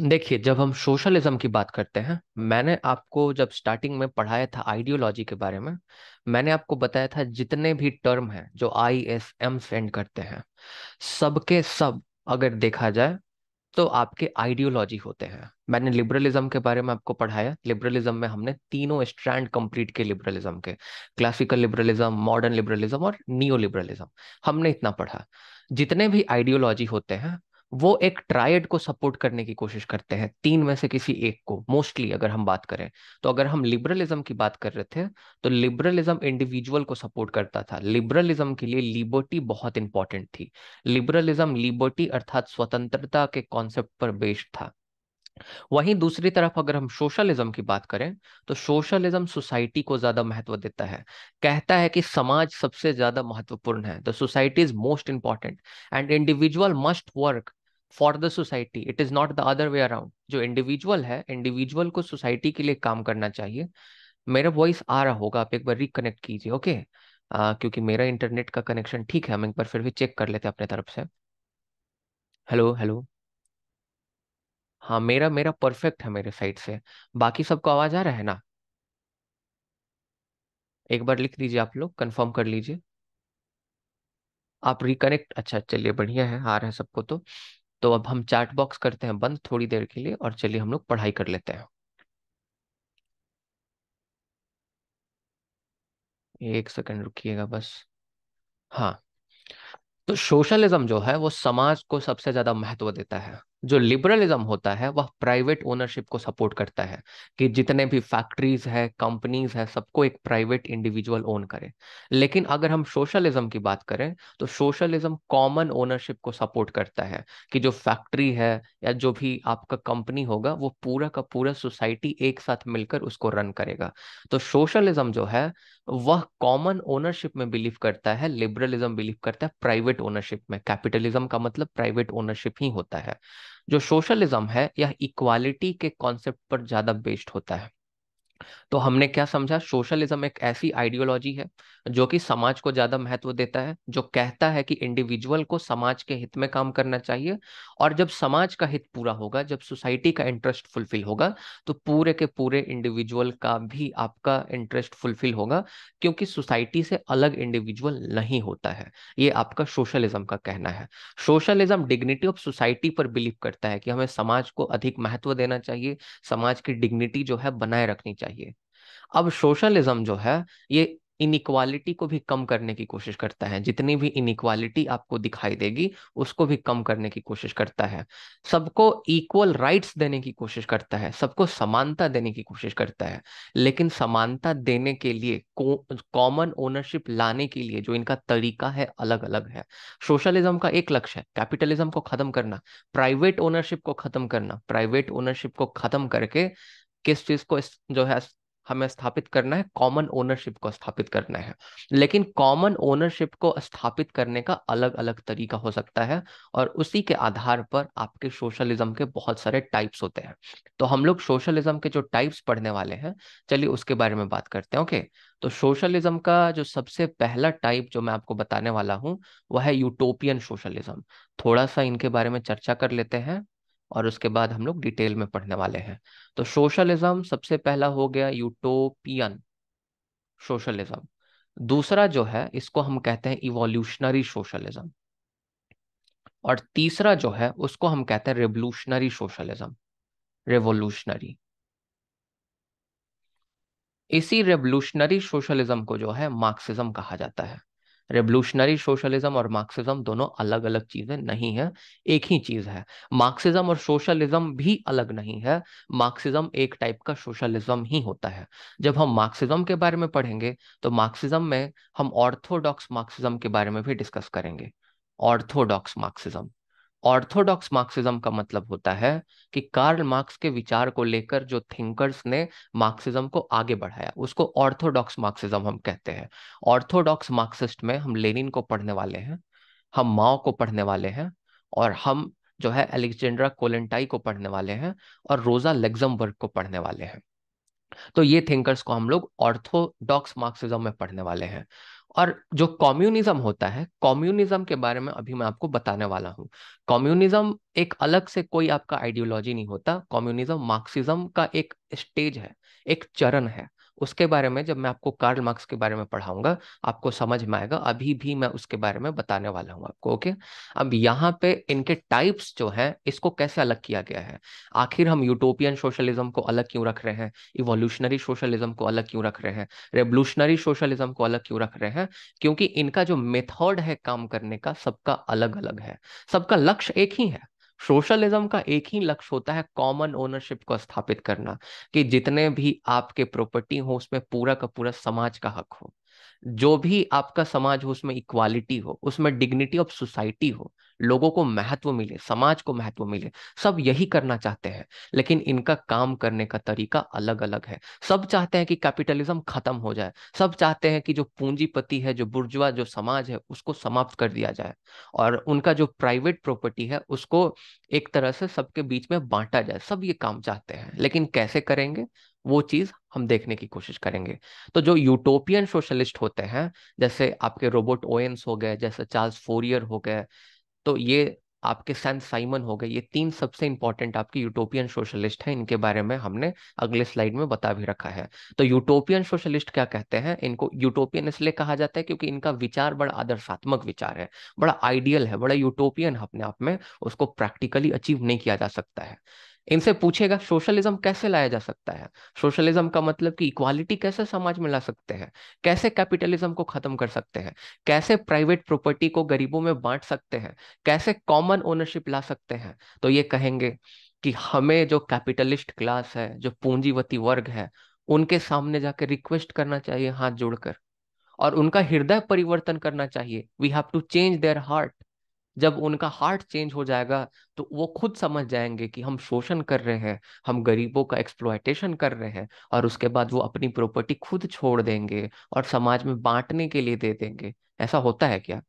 देखिए जब हम सोशलिज्म की बात करते हैं मैंने आपको जब स्टार्टिंग में पढ़ाया था आइडियोलॉजी के बारे में मैंने आपको बताया था जितने भी टर्म हैं जो आई एस एम सेंड करते हैं सबके सब अगर देखा जाए तो आपके आइडियोलॉजी होते हैं मैंने लिबरलिज्म के बारे में आपको पढ़ाया लिबरलिज्म में हमने तीनों स्ट्रैंड कंप्लीट के लिबरलिज्म के क्लासिकल लिबरलिज्म मॉडर्न लिबरलिज्म और नियो लिबरलिज्म हमने इतना पढ़ा जितने भी आइडियोलॉजी होते हैं वो एक ट्रायड को सपोर्ट करने की कोशिश करते हैं तीन में से किसी एक को मोस्टली अगर हम बात करें तो अगर हम लिबरलिज्म की बात कर रहे थे तो लिबरलिज्म इंडिविजुअल को सपोर्ट करता था लिबरलिज्म के लिए लिबर्टी बहुत इंपॉर्टेंट थी लिबरलिज्म लिबर्टी अर्थात स्वतंत्रता के कॉन्सेप्ट पर बेस्ड था वहीं दूसरी तरफ अगर हम सोशलिज्म की बात करें तो सोशलिज्म सोसाइटी को ज्यादा महत्व देता है कहता है कि समाज सबसे ज्यादा महत्वपूर्ण है the society is most important and individual must work for the society it is not the other way around जो इंडिविजुअल है इंडिविजुअल को सोसाइटी के लिए काम करना चाहिए मेरा वॉइस आ रहा होगा आप एक बार रिकनेक्ट कीजिए ओके आ, क्योंकि मेरा इंटरनेट का कनेक्शन ठीक है हम एक बार फिर भी चेक कर लेते हैं अपने तरफ से हेलो हेलो हाँ मेरा मेरा परफेक्ट है मेरे साइड से बाकी सबको आवाज आ रहा है ना एक बार लिख दीजिए आप लोग कंफर्म कर लीजिए आप रिकनेक्ट अच्छा चलिए बढ़िया है आ रहा है सबको तो तो अब हम चैट बॉक्स करते हैं बंद थोड़ी देर के लिए और चलिए हम लोग पढ़ाई कर लेते हैं एक सेकंड रुकिएगा बस हाँ तो सोशलिज्म जो है वो समाज को सबसे ज्यादा महत्व देता है जो लिबरलिज्म होता है वह प्राइवेट ओनरशिप को सपोर्ट करता है कि जितने भी फैक्ट्रीज है कंपनीज है सबको एक प्राइवेट इंडिविजुअल ओन करे लेकिन अगर हम सोशलिज्म की बात करें तो सोशलिज्म कॉमन ओनरशिप को सपोर्ट करता है कि जो फैक्ट्री है या जो भी आपका कंपनी होगा वो पूरा का पूरा सोसाइटी एक साथ मिलकर उसको रन करेगा तो सोशलिज्म जो है वह कॉमन ओनरशिप में बिलीव करता है लिबरलिज्म बिलीव करता है प्राइवेट ओनरशिप में कैपिटलिज्म का मतलब प्राइवेट ओनरशिप ही होता है जो सोशलिज्म है यह इक्वालिटी के कॉन्सेप्ट पर ज़्यादा बेस्ड होता है तो हमने क्या समझा सोशलिज्म एक ऐसी आइडियोलॉजी है जो कि समाज को ज्यादा महत्व देता है जो कहता है कि इंडिविजुअल को समाज के हित में काम करना चाहिए और जब समाज का हित पूरा होगा जब सोसाइटी का इंटरेस्ट फुलफिल होगा तो पूरे के पूरे इंडिविजुअल का भी आपका इंटरेस्ट फुलफिल होगा क्योंकि सोसाइटी से अलग इंडिविजुअल नहीं होता है ये आपका सोशलिज्म का कहना है सोशलिज्म डिग्निटी ऑफ सोसाइटी पर बिलीव करता है कि हमें समाज को अधिक महत्व देना चाहिए समाज की डिग्निटी जो है बनाए रखनी चाहिए अब सोशलिज्म जो है ये इनिक्वालिटी को भी कम करने की कोशिश करता है जितनी भी इनिक्वालिटी आपको दिखाई देगी उसको भी कम करने की कोशिश करता है सबको इक्वल राइट्स देने की कोशिश करता है सबको समानता देने की कोशिश करता है लेकिन समानता देने के लिए कॉमन ओनरशिप लाने के लिए जो इनका तरीका है अलग अलग है सोशलिज्म का एक लक्ष्य है कैपिटलिज्म को खत्म करना प्राइवेट ओनरशिप को खत्म करना प्राइवेट ओनरशिप को खत्म करके किस चीज को जो है हमें स्थापित करना है कॉमन ओनरशिप को स्थापित करना है लेकिन कॉमन ओनरशिप को स्थापित करने का अलग अलग तरीका हो सकता है और उसी के आधार पर आपके सोशलिज्म के बहुत सारे टाइप्स होते हैं तो हम लोग सोशलिज्म के जो टाइप्स पढ़ने वाले हैं चलिए उसके बारे में बात करते हैं ओके तो सोशलिज्म का जो सबसे पहला टाइप जो मैं आपको बताने वाला हूँ वह है यूटोपियन सोशलिज्म थोड़ा सा इनके बारे में चर्चा कर लेते हैं और उसके बाद हम लोग डिटेल में पढ़ने वाले हैं तो सोशलिज्म सबसे पहला हो गया यूटोपियन सोशलिज्म दूसरा जो है इसको हम कहते हैं इवोल्यूशनरी सोशलिज्म और तीसरा जो है उसको हम कहते हैं रेवोल्यूशनरी सोशलिज्म रेवोल्यूशनरी इसी रेवोल्यूशनरी सोशलिज्म को जो है मार्क्सिज्म कहा जाता है रेवल्यूशनरी सोशलिज्म और मार्क्सिज्म दोनों अलग अलग चीजें नहीं है एक ही चीज है मार्क्सिज्म और सोशलिज्म भी अलग नहीं है मार्क्सिज्म एक टाइप का सोशलिज्म ही होता है जब हम मार्क्सिज्म के बारे में पढ़ेंगे तो मार्क्सिज्म में हम ऑर्थोडॉक्स मार्क्सिज्म के बारे में भी डिस्कस करेंगे ऑर्थोडॉक्स मार्क्सिज्म ऑर्थोडॉक्स मार्क्सिज्म का मतलब होता है कि कार्ल मार्क्स के विचार को लेकर जो थिंकर्स ने मार्क्सिज्म को आगे बढ़ाया उसको ऑर्थोडॉक्स मार्क्सिज्म हम कहते हैं ऑर्थोडॉक्स मार्क्सिस्ट में हम लेनिन को पढ़ने वाले हैं हम माओ को पढ़ने वाले हैं और हम जो है एलेक्जेंड्रा कोलेंटाई को पढ़ने वाले हैं और रोजा लेग्जमबर्ग को पढ़ने वाले हैं तो ये थिंकर्स को हम लोग ऑर्थोडॉक्स मार्क्सिज्म में पढ़ने वाले हैं और जो कम्युनिज्म होता है कम्युनिज्म के बारे में अभी मैं आपको बताने वाला हूँ कम्युनिज्म एक अलग से कोई आपका आइडियोलॉजी नहीं होता कम्युनिज्म मार्क्सिज्म का एक स्टेज है एक चरण है उसके बारे में जब मैं आपको कार्ल मार्क्स के बारे में पढ़ाऊंगा आपको समझ में आएगा अभी भी मैं उसके बारे में बताने वाला हूँ आपको ओके अब यहाँ पे इनके टाइप्स जो हैं इसको कैसे अलग किया गया है आखिर हम यूटोपियन सोशलिज्म को अलग क्यों रख रहे हैं इवोल्यूशनरी सोशलिज्म को अलग क्यों रख रहे हैं रेवोल्यूशनरी सोशलिज्म को अलग क्यों रख रहे हैं क्योंकि इनका जो मेथड है काम करने का सबका अलग अलग है सबका लक्ष्य एक ही है सोशलिज्म का एक ही लक्ष्य होता है कॉमन ओनरशिप को स्थापित करना कि जितने भी आपके प्रॉपर्टी हो उसमें पूरा का पूरा समाज का हक हो जो भी आपका समाज हो उसमें इक्वालिटी हो उसमें डिग्निटी ऑफ सोसाइटी हो लोगों को महत्व मिले समाज को महत्व मिले सब यही करना चाहते हैं लेकिन इनका काम करने का तरीका अलग अलग है सब चाहते हैं कि कैपिटलिज्म खत्म हो जाए सब चाहते हैं कि जो पूंजीपति है जो बुर्जुआ जो समाज है उसको समाप्त कर दिया जाए और उनका जो प्राइवेट प्रॉपर्टी है उसको एक तरह से सबके बीच में बांटा जाए सब ये काम चाहते हैं लेकिन कैसे करेंगे वो चीज हम देखने की कोशिश करेंगे तो जो यूटोपियन सोशलिस्ट होते हैं जैसे आपके रोबोट ओएंस हो गए जैसे चार्ल्स फोरियर हो गए तो ये आपके सैन साइमन हो गए ये तीन सबसे इंपॉर्टेंट आपके यूटोपियन सोशलिस्ट हैं इनके बारे में हमने अगले स्लाइड में बता भी रखा है तो यूटोपियन सोशलिस्ट क्या कहते हैं इनको यूटोपियन इसलिए कहा जाता है क्योंकि इनका विचार बड़ा आदर्शात्मक विचार है बड़ा आइडियल है बड़ा यूटोपियन है अपने आप में उसको प्रैक्टिकली अचीव नहीं किया जा सकता है इनसे पूछेगा सोशलिज्म कैसे लाया जा सकता है सोशलिज्म का मतलब कि इक्वालिटी कैसे समाज में ला सकते हैं कैसे कैपिटलिज्म को खत्म कर सकते हैं कैसे प्राइवेट प्रॉपर्टी को गरीबों में बांट सकते हैं कैसे कॉमन ओनरशिप ला सकते हैं तो ये कहेंगे कि हमें जो कैपिटलिस्ट क्लास है जो पूंजीवती वर्ग है उनके सामने जाकर रिक्वेस्ट करना चाहिए हाथ जोड़कर और उनका हृदय परिवर्तन करना चाहिए we have to change their heart जब उनका हार्ट चेंज हो जाएगा तो वो खुद समझ जाएंगे कि हम शोषण कर रहे हैं हम गरीबों का एक्सप्लॉयटेशन कर रहे हैं और उसके बाद वो अपनी प्रॉपर्टी खुद छोड़ देंगे और समाज में बांटने के लिए दे देंगे ऐसा होता है क्या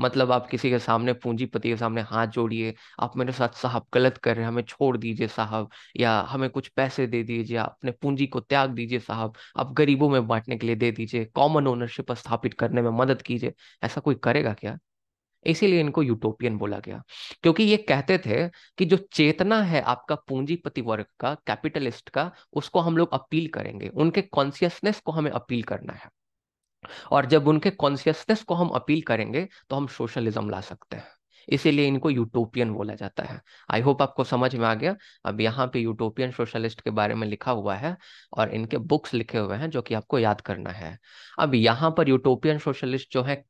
मतलब आप किसी के सामने पूंजीपति के सामने हाथ जोड़िए आप मेरे साथ साहब गलत कर रहे हैं हमें छोड़ दीजिए साहब या हमें कुछ पैसे दे दीजिए अपने पूंजी को त्याग दीजिए साहब आप गरीबों में बांटने के लिए दे दीजिए कॉमन ओनरशिप स्थापित करने में मदद कीजिए ऐसा कोई करेगा क्या इसीलिए इनको यूटोपियन बोला गया क्योंकि ये कहते थे कि जो चेतना है आपका पूंजीपति वर्ग का कैपिटलिस्ट का उसको हम लोग अपील करेंगे उनके कॉन्सियसनेस को हमें अपील करना है और जब उनके कॉन्सियसनेस को हम अपील करेंगे तो हम सोशलिज्म ला सकते हैं इसीलिए इनको यूटोपियन बोला जाता है आई होप आपको समझ में आ गया अब यहाँ पे यूटोपियन सोशलिस्ट के बारे में लिखा हुआ है और इनके बुक्स लिखे हुए हैं जो कि आपको याद करना है अब यहाँ पर यूटोपियन सोशलिस्ट जो है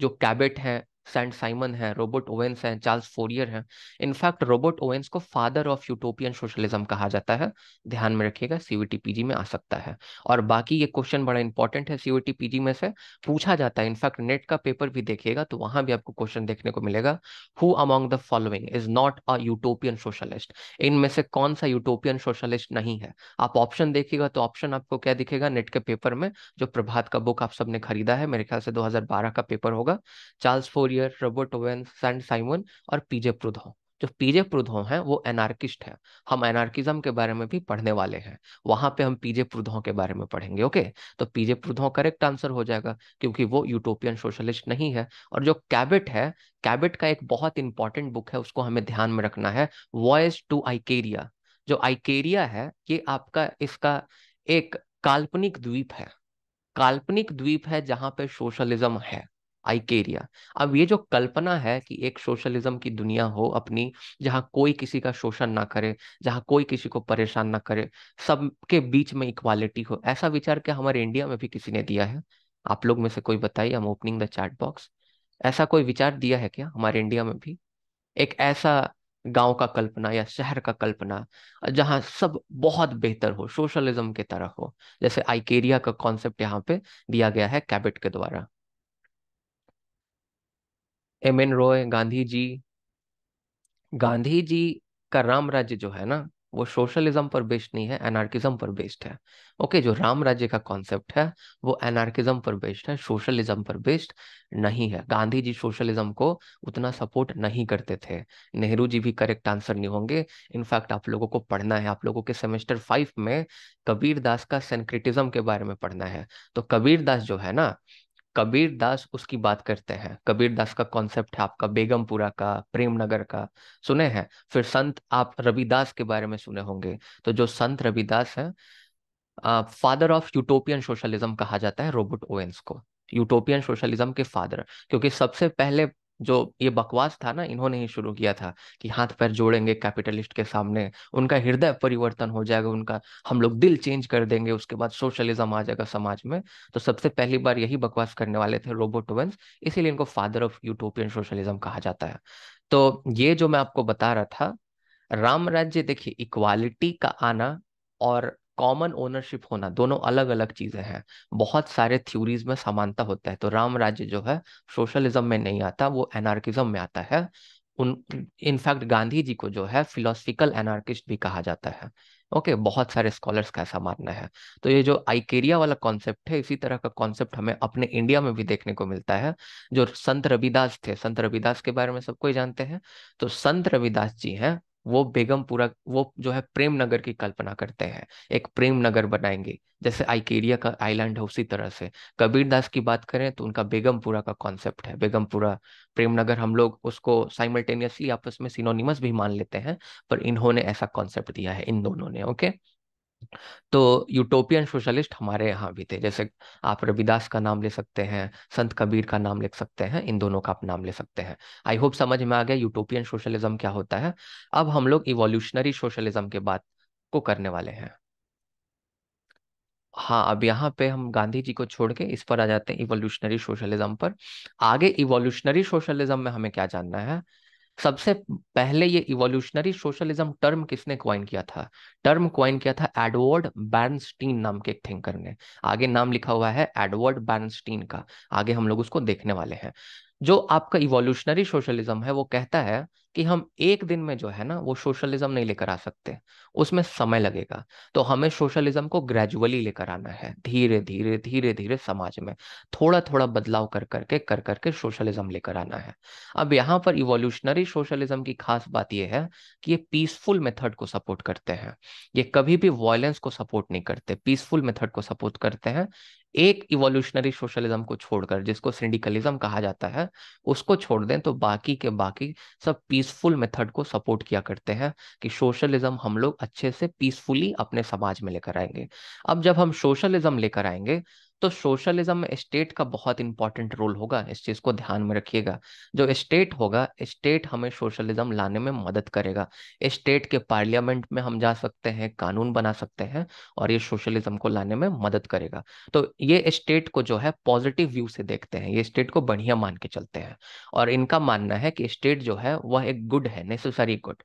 जो कैबेट है सैंड साइमन है रोबोट ओवेंस है चार्ल्स फोरियर है इनफैक्ट रोबोट ओवेंस को फादर ऑफ यूटोपियन सोशलिज्म कहा जाता है ध्यान में रखिएगा सीवीटी पीजी में आ सकता है और बाकी ये क्वेश्चन बड़ा इंपॉर्टेंट है सीवीटी पीजी में से पूछा जाता है इनफैक्ट नेट का पेपर भी देखिएगा तो वहां भी आपको क्वेश्चन देखने को मिलेगा who among the following is not a utopian socialist इनमें से कौन सा यूटोपियन सोशलिस्ट नहीं है आप ऑप्शन देखिएगा तो ऑप्शन आपको क्या दिखेगा नेट के पेपर में जो प्रभात का बुक आप सबने खरीदा है मेरे ख्याल से दो का पेपर होगा Charles Fourier Xavier Robert Owens Saint Simon और पीजे प्रुधो जो पीजे प्रुधो हैं वो एनार्किस्ट हैं हम एनार्किज्म के बारे में भी पढ़ने वाले हैं वहां पे हम पीजे प्रुधो के बारे में पढ़ेंगे ओके तो पीजे प्रुधो करेक्ट आंसर हो जाएगा क्योंकि वो यूटोपियन सोशलिस्ट नहीं है और जो कैबिट है कैबिट का एक बहुत इंपॉर्टेंट बुक है उसको हमें ध्यान में रखना है वॉयस टू आइकेरिया जो आइकेरिया है ये आपका इसका एक काल्पनिक द्वीप है काल्पनिक द्वीप है जहां पे सोशलिज्म है आइकेरिया अब ये जो कल्पना है कि एक सोशलिज्म की दुनिया हो अपनी जहाँ कोई किसी का शोषण ना करे जहाँ कोई किसी को परेशान ना करे सबके बीच में इक्वालिटी हो ऐसा विचार क्या हमारे इंडिया में भी किसी ने दिया है आप लोग में से कोई बताइए हम ओपनिंग द चैट बॉक्स ऐसा कोई विचार दिया है क्या हमारे इंडिया में भी एक ऐसा गांव का कल्पना या शहर का कल्पना जहां सब बहुत बेहतर हो सोशलिज्म के तरह हो जैसे आइकेरिया का कॉन्सेप्ट यहाँ पे दिया गया है कैबिट के द्वारा एम एन रॉय गांधी जी गांधी जी का राम राज्य जो है ना वो सोशलिज्म पर बेस्ड नहीं है एनार्किज्म पर बेस्ड है ओके जो राम राज्य का कॉन्सेप्ट है वो एनार्किज्म पर बेस्ड है सोशलिज्म पर बेस्ड नहीं है गांधी जी सोशलिज्म को उतना सपोर्ट नहीं करते थे नेहरू जी भी करेक्ट आंसर नहीं होंगे इनफैक्ट आप लोगों को पढ़ना है आप लोगों के सेमेस्टर फाइव में कबीर दास का सेंक्रिटिज्म के बारे में पढ़ना है तो कबीर दास जो है ना कबीर दास उसकी बात करते हैं कबीर दास का कॉन्सेप्ट है आपका बेगमपुरा का प्रेम नगर का सुने हैं फिर संत आप रविदास के बारे में सुने होंगे तो जो संत रविदास है फादर ऑफ यूटोपियन सोशलिज्म कहा जाता है रोबर्ट ओवेंस को यूटोपियन सोशलिज्म के फादर क्योंकि सबसे पहले जो ये बकवास था ना इन्होंने ही शुरू किया था कि हाथ पैर जोड़ेंगे कैपिटलिस्ट के सामने उनका हृदय परिवर्तन हो जाएगा उनका हम लोग दिल चेंज कर देंगे उसके बाद सोशलिज्म आ जाएगा समाज में तो सबसे पहली बार यही बकवास करने वाले थे रोबोटोवेंस इसीलिए इनको फादर ऑफ यूटोपियन सोशलिज्म कहा जाता है तो ये जो मैं आपको बता रहा था राम राज्य देखिए इक्वालिटी का आना और कॉमन ओनरशिप होना दोनों अलग अलग चीजें हैं बहुत सारे थ्योरीज में समानता होता है तो राम राज्य जो है सोशलिज्म में नहीं आता वो एनार्किज्म में आता है उन इनफैक्ट गांधी जी को जो है फिलोसफिकल एनार्किस्ट भी कहा जाता है ओके okay, बहुत सारे स्कॉलर्स का ऐसा मानना है तो ये जो आइकेरिया वाला कॉन्सेप्ट है इसी तरह का कॉन्सेप्ट हमें अपने इंडिया में भी देखने को मिलता है जो संत रविदास थे संत रविदास के बारे में सब कोई जानते हैं तो संत रविदास जी हैं वो बेगमपुरा वो जो है प्रेम नगर की कल्पना करते हैं एक प्रेम नगर बनाएंगे जैसे आइकेरिया का आइलैंड है उसी तरह से कबीर दास की बात करें तो उनका बेगमपुरा का कॉन्सेप्ट है बेगमपुरा प्रेम नगर हम लोग उसको साइमल्टेनियसली आपस में सिनोनिमस भी मान लेते हैं पर इन्होंने ऐसा कॉन्सेप्ट दिया है इन दोनों ने ओके तो यूटोपियन सोशलिस्ट हमारे यहाँ भी थे जैसे आप रविदास का नाम ले सकते हैं संत कबीर का नाम ले सकते हैं इन दोनों का आप नाम ले सकते हैं आई होप समझ में आ गया यूटोपियन सोशलिज्म क्या होता है अब हम लोग इवोल्यूशनरी सोशलिज्म के बात को करने वाले हैं हाँ अब यहाँ पे हम गांधी जी को छोड़ के इस पर आ जाते हैं इवोल्यूशनरी सोशलिज्म पर आगे इवोल्यूशनरी सोशलिज्म में हमें क्या जानना है सबसे पहले ये इवोल्यूशनरी सोशलिज्म टर्म किसने क्वाइन किया था टर्म क्वाइन किया था एडवर्ड बैरनस्टीन नाम के एक थिंकर ने आगे नाम लिखा हुआ है एडवर्ड बैरनस्टीन का आगे हम लोग उसको देखने वाले हैं जो आपका इवोल्यूशनरी सोशलिज्म है वो कहता है कि हम एक दिन में जो है ना वो सोशलिज्म नहीं लेकर आ सकते उसमें समय लगेगा तो हमें सोशलिज्म को ग्रेजुअली लेकर आना है धीरे धीरे धीरे धीरे समाज में थोड़ा थोड़ा बदलाव कर करके कर करके सोशलिज्म लेकर आना है अब यहाँ पर इवोल्यूशनरी सोशलिज्म की खास बात यह है कि ये पीसफुल मेथड को सपोर्ट करते हैं ये कभी भी वायलेंस को सपोर्ट नहीं करते पीसफुल मेथड को सपोर्ट करते हैं एक इवोल्यूशनरी सोशलिज्म को छोड़कर जिसको सिंडिकलिज्म कहा जाता है उसको छोड़ दें तो बाकी के बाकी सब पीसफुल मेथड को सपोर्ट किया करते हैं कि सोशलिज्म हम लोग अच्छे से पीसफुली अपने समाज में लेकर आएंगे अब जब हम सोशलिज्म लेकर आएंगे तो सोशलिज्म में स्टेट का बहुत इंपॉर्टेंट रोल होगा इस चीज को ध्यान में रखिएगा जो स्टेट होगा स्टेट हमें सोशलिज्म लाने में मदद करेगा स्टेट के पार्लियामेंट में हम जा सकते हैं कानून बना सकते हैं और ये सोशलिज्म को लाने में मदद करेगा तो ये स्टेट को जो है पॉजिटिव व्यू से देखते हैं ये स्टेट को बढ़िया मान के चलते हैं और इनका मानना है कि स्टेट जो है वह एक गुड है नेसेसरी गुड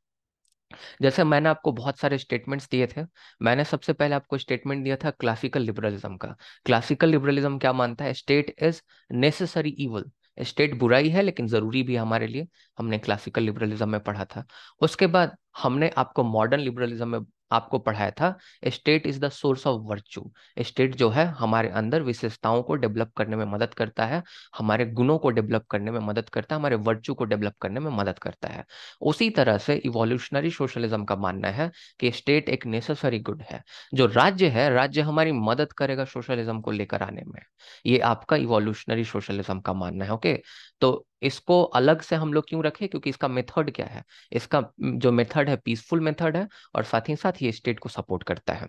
जैसे मैंने आपको बहुत सारे स्टेटमेंट्स दिए थे मैंने सबसे पहले आपको स्टेटमेंट दिया था क्लासिकल लिबरलिज्म का क्लासिकल लिबरलिज्म क्या मानता है state is necessary evil state बुराई है लेकिन जरूरी भी हमारे लिए हमने क्लासिकल लिबरलिज्म में पढ़ा था उसके बाद हमने आपको मॉडर्न लिबरलिज्म में आपको पढ़ाया था state is the source of virtue state जो है हमारे अंदर विशेषताओं को डेवलप करने में मदद करता है हमारे गुणों को डेवलप करने में मदद करता है हमारे वर्च्यू को डेवलप करने में मदद करता है उसी तरह से इवोल्यूशनरी सोशलिज्म का मानना है कि स्टेट एक नेसेसरी गुड है जो राज्य है राज्य हमारी मदद करेगा सोशलिज्म को लेकर आने में ये आपका इवोल्यूशनरी सोशलिज्म का मानना है ओके तो इसको अलग से हम लोग क्यों रखें क्योंकि इसका मेथड क्या है इसका जो मेथड है पीसफुल मेथड है और साथ ही साथ ये स्टेट को सपोर्ट करता है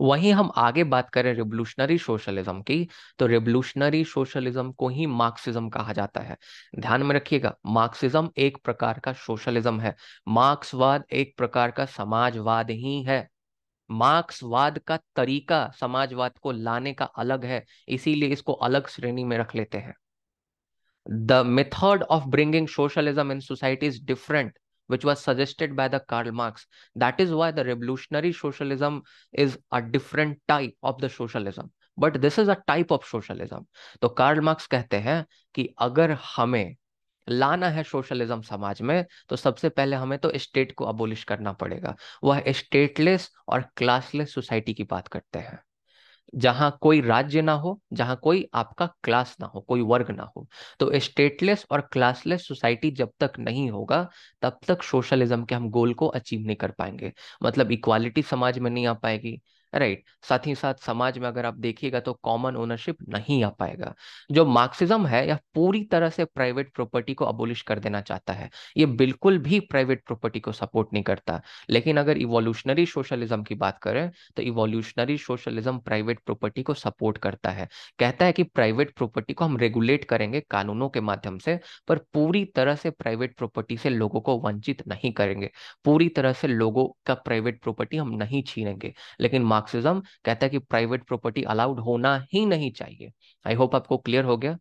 वहीं हम आगे बात करें रेवोल्यूशनरी सोशलिज्म की तो रेवोल्यूशनरी सोशलिज्म को ही मार्क्सिज्म कहा जाता है ध्यान में रखिएगा मार्क्सिज्म एक प्रकार का सोशलिज्म है मार्क्सवाद एक प्रकार का समाजवाद ही है मार्क्सवाद का तरीका समाजवाद को लाने का अलग है इसीलिए इसको अलग श्रेणी में रख लेते हैं the method of bringing socialism in society is different which was suggested by the karl marx that is why the revolutionary socialism is a different type of the socialism but this is a type of socialism तो Karl Marx कहते हैं कि अगर हमें लाना है socialism समाज में तो सबसे पहले हमें तो स्टेट को अबोलिश करना पड़ेगा वह स्टेटलेस और क्लासलेस सोसाइटी की बात करते हैं जहां कोई राज्य ना हो जहां कोई आपका क्लास ना हो कोई वर्ग ना हो तो स्टेटलेस और क्लासलेस सोसाइटी जब तक नहीं होगा तब तक सोशलिज्म के हम गोल को अचीव नहीं कर पाएंगे मतलब इक्वालिटी समाज में नहीं आ पाएगी राइट साथ ही साथ समाज में अगर आप देखिएगा तो कॉमन ओनरशिप नहीं आ पाएगा जो मार्क्सिज्म है यह पूरी तरह से प्राइवेट प्रॉपर्टी को अबोलिश कर देना चाहता है ये बिल्कुल भी प्राइवेट प्रॉपर्टी को सपोर्ट नहीं करता लेकिन अगर इवोल्यूशनरी सोशलिज्म की बात करें तो इवोल्यूशनरी सोशलिज्म प्राइवेट प्रॉपर्टी को सपोर्ट करता है कहता है कि प्राइवेट प्रॉपर्टी को हम रेगुलेट करेंगे कानूनों के माध्यम से पर पूरी तरह से प्राइवेट प्रॉपर्टी से लोगों को वंचित नहीं करेंगे पूरी तरह से लोगों का प्राइवेट प्रॉपर्टी हम नहीं छीनेंगे लेकिन मार्क्सिज्म कहता है कि प्राइवेट प्रॉपर्टी अलाउड होना ही नहीं चाहिए आई होप आपको क्लियर हो गया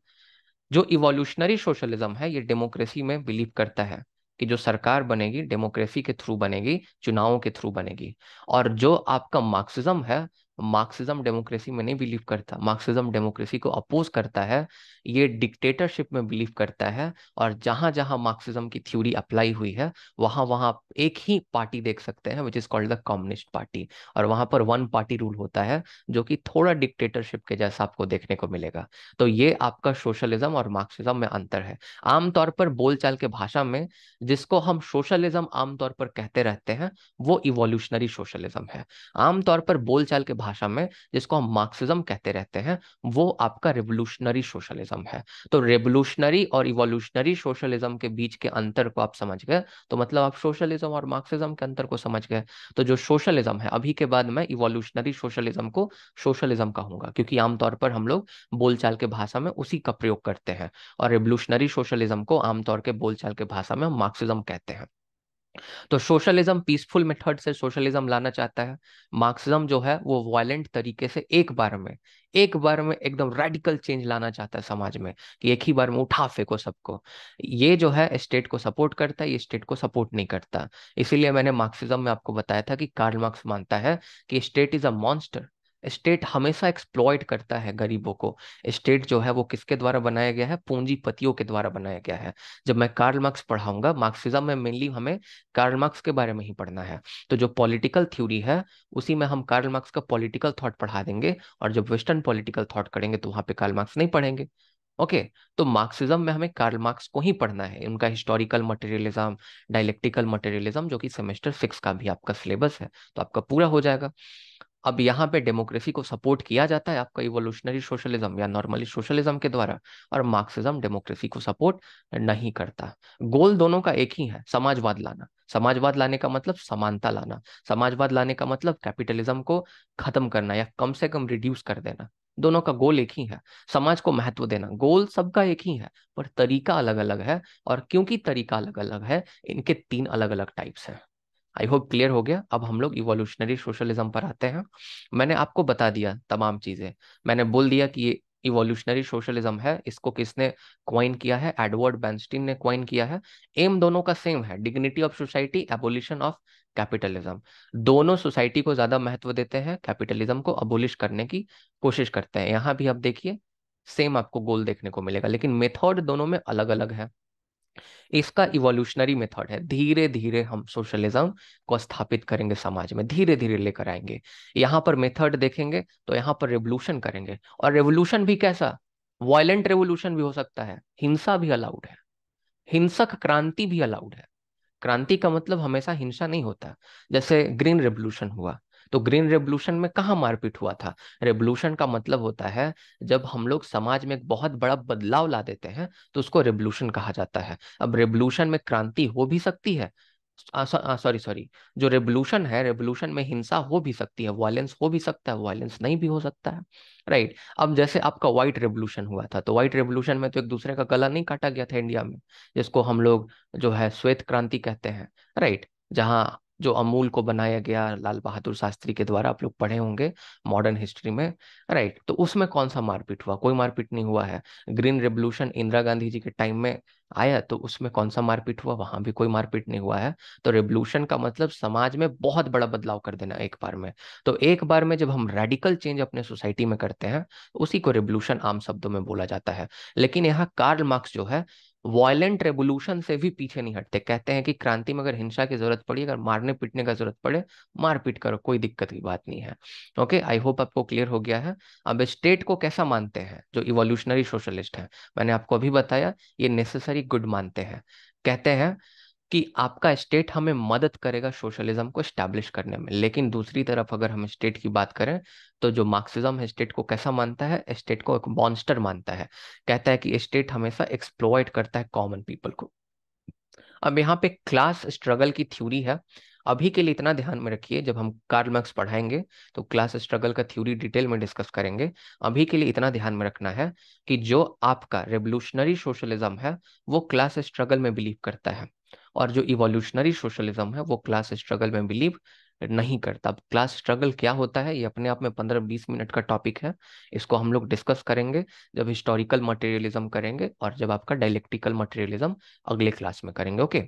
जो इवोल्यूशनरी सोशलिज्म है ये डेमोक्रेसी में बिलीव करता है कि जो सरकार बनेगी डेमोक्रेसी के थ्रू बनेगी चुनावों के थ्रू बनेगी और जो आपका मार्क्सिज्म है मार्क्सिज्म डेमोक्रेसी में नहीं बिलीव करता मार्क्सिज्म डेमोक्रेसी को अपोज करता है ये डिक्टेटरशिप में बिलीव करता है और जहां जहां मार्क्सिज्म की थ्योरी अप्लाई हुई है वहां वहां एक ही पार्टी देख सकते हैं which is called the communist party और वहां पर वन पार्टी रूल होता है जो कि थोड़ा डिक्टेटरशिप के जैसा आपको देखने को मिलेगा तो ये आपका सोशलिज्म और मार्क्सिज्म में अंतर है आमतौर पर बोलचाल के भाषा में जिसको हम सोशलिज्म आमतौर पर कहते रहते हैं वो इवोल्यूशनरी सोशलिज्म है आमतौर पर बोलचाल के भाषा भाषा में जिसको हम मार्क्सिज्म कहते रहते हैं वो आपका रिवोल्यूशनरी सोशलिज्म है तो रेवोल्यूशनरी और इवोल्यूशनरी सोशलिज्म के बीच के अंतर को आप समझ गए तो मतलब आप सोशलिज्म और मार्क्सिज्म के अंतर को समझ गए तो जो सोशलिज्म है अभी के बाद मैं इवोल्यूशनरी सोशलिज्म को सोशलिज्म कहूंगा क्योंकि आमतौर पर हम लोग बोलचाल के भाषा में उसी का प्रयोग करते हैं और रेवोल्यूशनरी सोशलिज्म को आमतौर के बोलचाल के भाषा में हम मार्क्सिज्म कहते हैं तो सोशलिज्म पीसफुल मेथड से सोशलिज्म लाना चाहता है मार्क्सिज्म जो है वो वायलेंट तरीके से एक बार में एक बार में एकदम रेडिकल चेंज लाना चाहता है समाज में कि एक ही बार में उठा फेंको सबको ये जो है स्टेट को सपोर्ट करता है ये स्टेट को सपोर्ट नहीं करता इसीलिए मैंने मार्क्सिज्म में आपको बताया था कि कार्ल मार्क्स मानता है कि state is a monster state हमेशा एक्सप्लॉयट करता है गरीबों को स्टेट जो है वो किसके द्वारा बनाया गया है पूंजीपतियों के द्वारा बनाया गया है जब मैं कार्ल मार्क्स पढ़ाऊंगा मार्क्सिज्म में मेनली हमें कार्ल मार्क्स के बारे में ही पढ़ना है तो जो पॉलिटिकल थ्योरी है उसी में हम कार्ल मार्क्स का पॉलिटिकल थॉट पढ़ा देंगे और जब वेस्टर्न पॉलिटिकल थॉट करेंगे तो वहां पे कार्ल मार्क्स नहीं पढ़ेंगे ओके okay, तो मार्क्सिज्म में हमें कार्ल मार्क्स को ही पढ़ना है उनका हिस्टोरिकल मटेरियलिज्म डायलेक्टिकल मटेरियलिज्म जो कि सेमेस्टर सिक्स का भी आपका सिलेबस है तो आपका पूरा हो जाएगा अब यहाँ पे डेमोक्रेसी को सपोर्ट किया जाता है आपका इवोल्यूशनरी सोशलिज्म या नॉर्मली सोशलिज्म के द्वारा और मार्क्सिज्म डेमोक्रेसी को सपोर्ट नहीं करता गोल दोनों का एक ही है समाजवाद लाना समाजवाद लाने का मतलब समानता लाना समाजवाद लाने का मतलब कैपिटलिज्म को खत्म करना या कम से कम रिड्यूस कर देना दोनों का गोल एक ही है समाज को महत्व देना गोल सबका एक ही है पर तरीका अलग अलग है और क्योंकि तरीका अलग अलग है इनके तीन अलग अलग टाइप्स हैं आई होप क्लियर हो गया अब हम लोग इवोल्यूशनरी सोशलिज्म पर आते हैं मैंने आपको बता दिया तमाम चीजें मैंने बोल दिया कि ये इवोल्यूशनरी सोशलिज्म है इसको किसने क्वाइन किया है एडवर्ड बैंस्टीन ने क्वाइन किया है एम दोनों का सेम है dignity of society abolition of capitalism दोनों सोसाइटी को ज्यादा महत्व देते हैं कैपिटलिज्म को अबोलिश करने की कोशिश करते हैं यहाँ भी आप देखिए सेम आपको गोल देखने को मिलेगा लेकिन मेथड दोनों में अलग अलग है इसका इवोल्यूशनरी मेथड है धीरे धीरे हम सोशलिज्म को स्थापित करेंगे समाज में धीरे धीरे लेकर आएंगे यहाँ पर मेथड देखेंगे तो यहाँ पर रेवोल्यूशन करेंगे और रेवोल्यूशन भी कैसा वायलेंट रेवोल्यूशन भी हो सकता है हिंसा भी अलाउड है हिंसक क्रांति भी अलाउड है क्रांति का मतलब हमेशा हिंसा नहीं होता जैसे ग्रीन रेवोल्यूशन हुआ तो ग्रीन रेवोल्यूशन में कहाँ मारपीट हुआ था रेवोल्यूशन का मतलब होता है जब हम लोग समाज में एक बहुत बड़ा बदलाव ला देते हैं तो उसको रेवोल्यूशन कहा जाता है अब रेवोल्यूशन में क्रांति हो भी सकती है सॉरी सॉरी जो रेवोल्यूशन है रेवोल्यूशन में हिंसा हो भी सकती है वायलेंस हो भी सकता है वायलेंस नहीं भी हो सकता है राइट right. अब जैसे आपका व्हाइट रेवोल्यूशन हुआ था तो व्हाइट रेवोल्यूशन में तो एक दूसरे का गला नहीं काटा गया था इंडिया में जिसको हम लोग जो है श्वेत क्रांति कहते हैं राइट right. जहाँ जो अमूल को बनाया गया लाल बहादुर शास्त्री के द्वारा आप लोग पढ़े होंगे मॉडर्न हिस्ट्री में राइट तो उसमें कौन सा मारपीट हुआ कोई मारपीट नहीं हुआ है ग्रीन रेवोल्यूशन इंदिरा गांधी जी के टाइम में आया तो उसमें कौन सा मारपीट हुआ वहां भी कोई मारपीट नहीं हुआ है तो रेवोल्यूशन का मतलब समाज में बहुत बड़ा बदलाव कर देना एक बार में तो एक बार में जब हम रेडिकल चेंज अपने सोसाइटी में करते हैं उसी को रेवोल्यूशन आम शब्दों में बोला जाता है लेकिन यहाँ कार्ल मार्क्स जो है वायलेंट रेवोल्यूशन से भी पीछे नहीं हटते कहते हैं कि क्रांति में अगर हिंसा की जरूरत पड़ी अगर मारने पीटने का जरूरत पड़े मारपीट करो कोई दिक्कत की बात नहीं है ओके आई होप आपको क्लियर हो गया है अब स्टेट को कैसा मानते हैं जो इवोल्यूशनरी सोशलिस्ट है मैंने आपको अभी बताया ये नेसेसरी गुड मानते हैं कहते हैं कि आपका स्टेट हमें मदद करेगा सोशलिज्म को स्टैब्लिश करने में लेकिन दूसरी तरफ अगर हम स्टेट की बात करें तो जो मार्क्सिज्म है स्टेट को कैसा मानता है स्टेट को एक मॉन्स्टर मानता है कहता है कि स्टेट हमेशा एक्सप्लोइट करता है कॉमन पीपल को अब यहाँ पे क्लास स्ट्रगल की थ्योरी है अभी के लिए इतना ध्यान में रखिए जब हम कार्ल मार्क्स पढ़ाएंगे तो क्लास स्ट्रगल का थ्योरी डिटेल में डिस्कस करेंगे अभी के लिए इतना ध्यान में रखना है कि जो आपका रेवोल्यूशनरी सोशलिज्म है वो क्लास स्ट्रगल में बिलीव करता है और जो इवोल्यूशनरी सोशलिज्म है वो क्लास स्ट्रगल में बिलीव नहीं करता अब क्लास स्ट्रगल क्या होता है ये अपने आप में पंद्रह बीस मिनट का टॉपिक है इसको हम लोग डिस्कस करेंगे जब हिस्टोरिकल मटेरियलिज्म करेंगे और जब आपका डायलेक्टिकल मटेरियलिज्म अगले क्लास में करेंगे ओके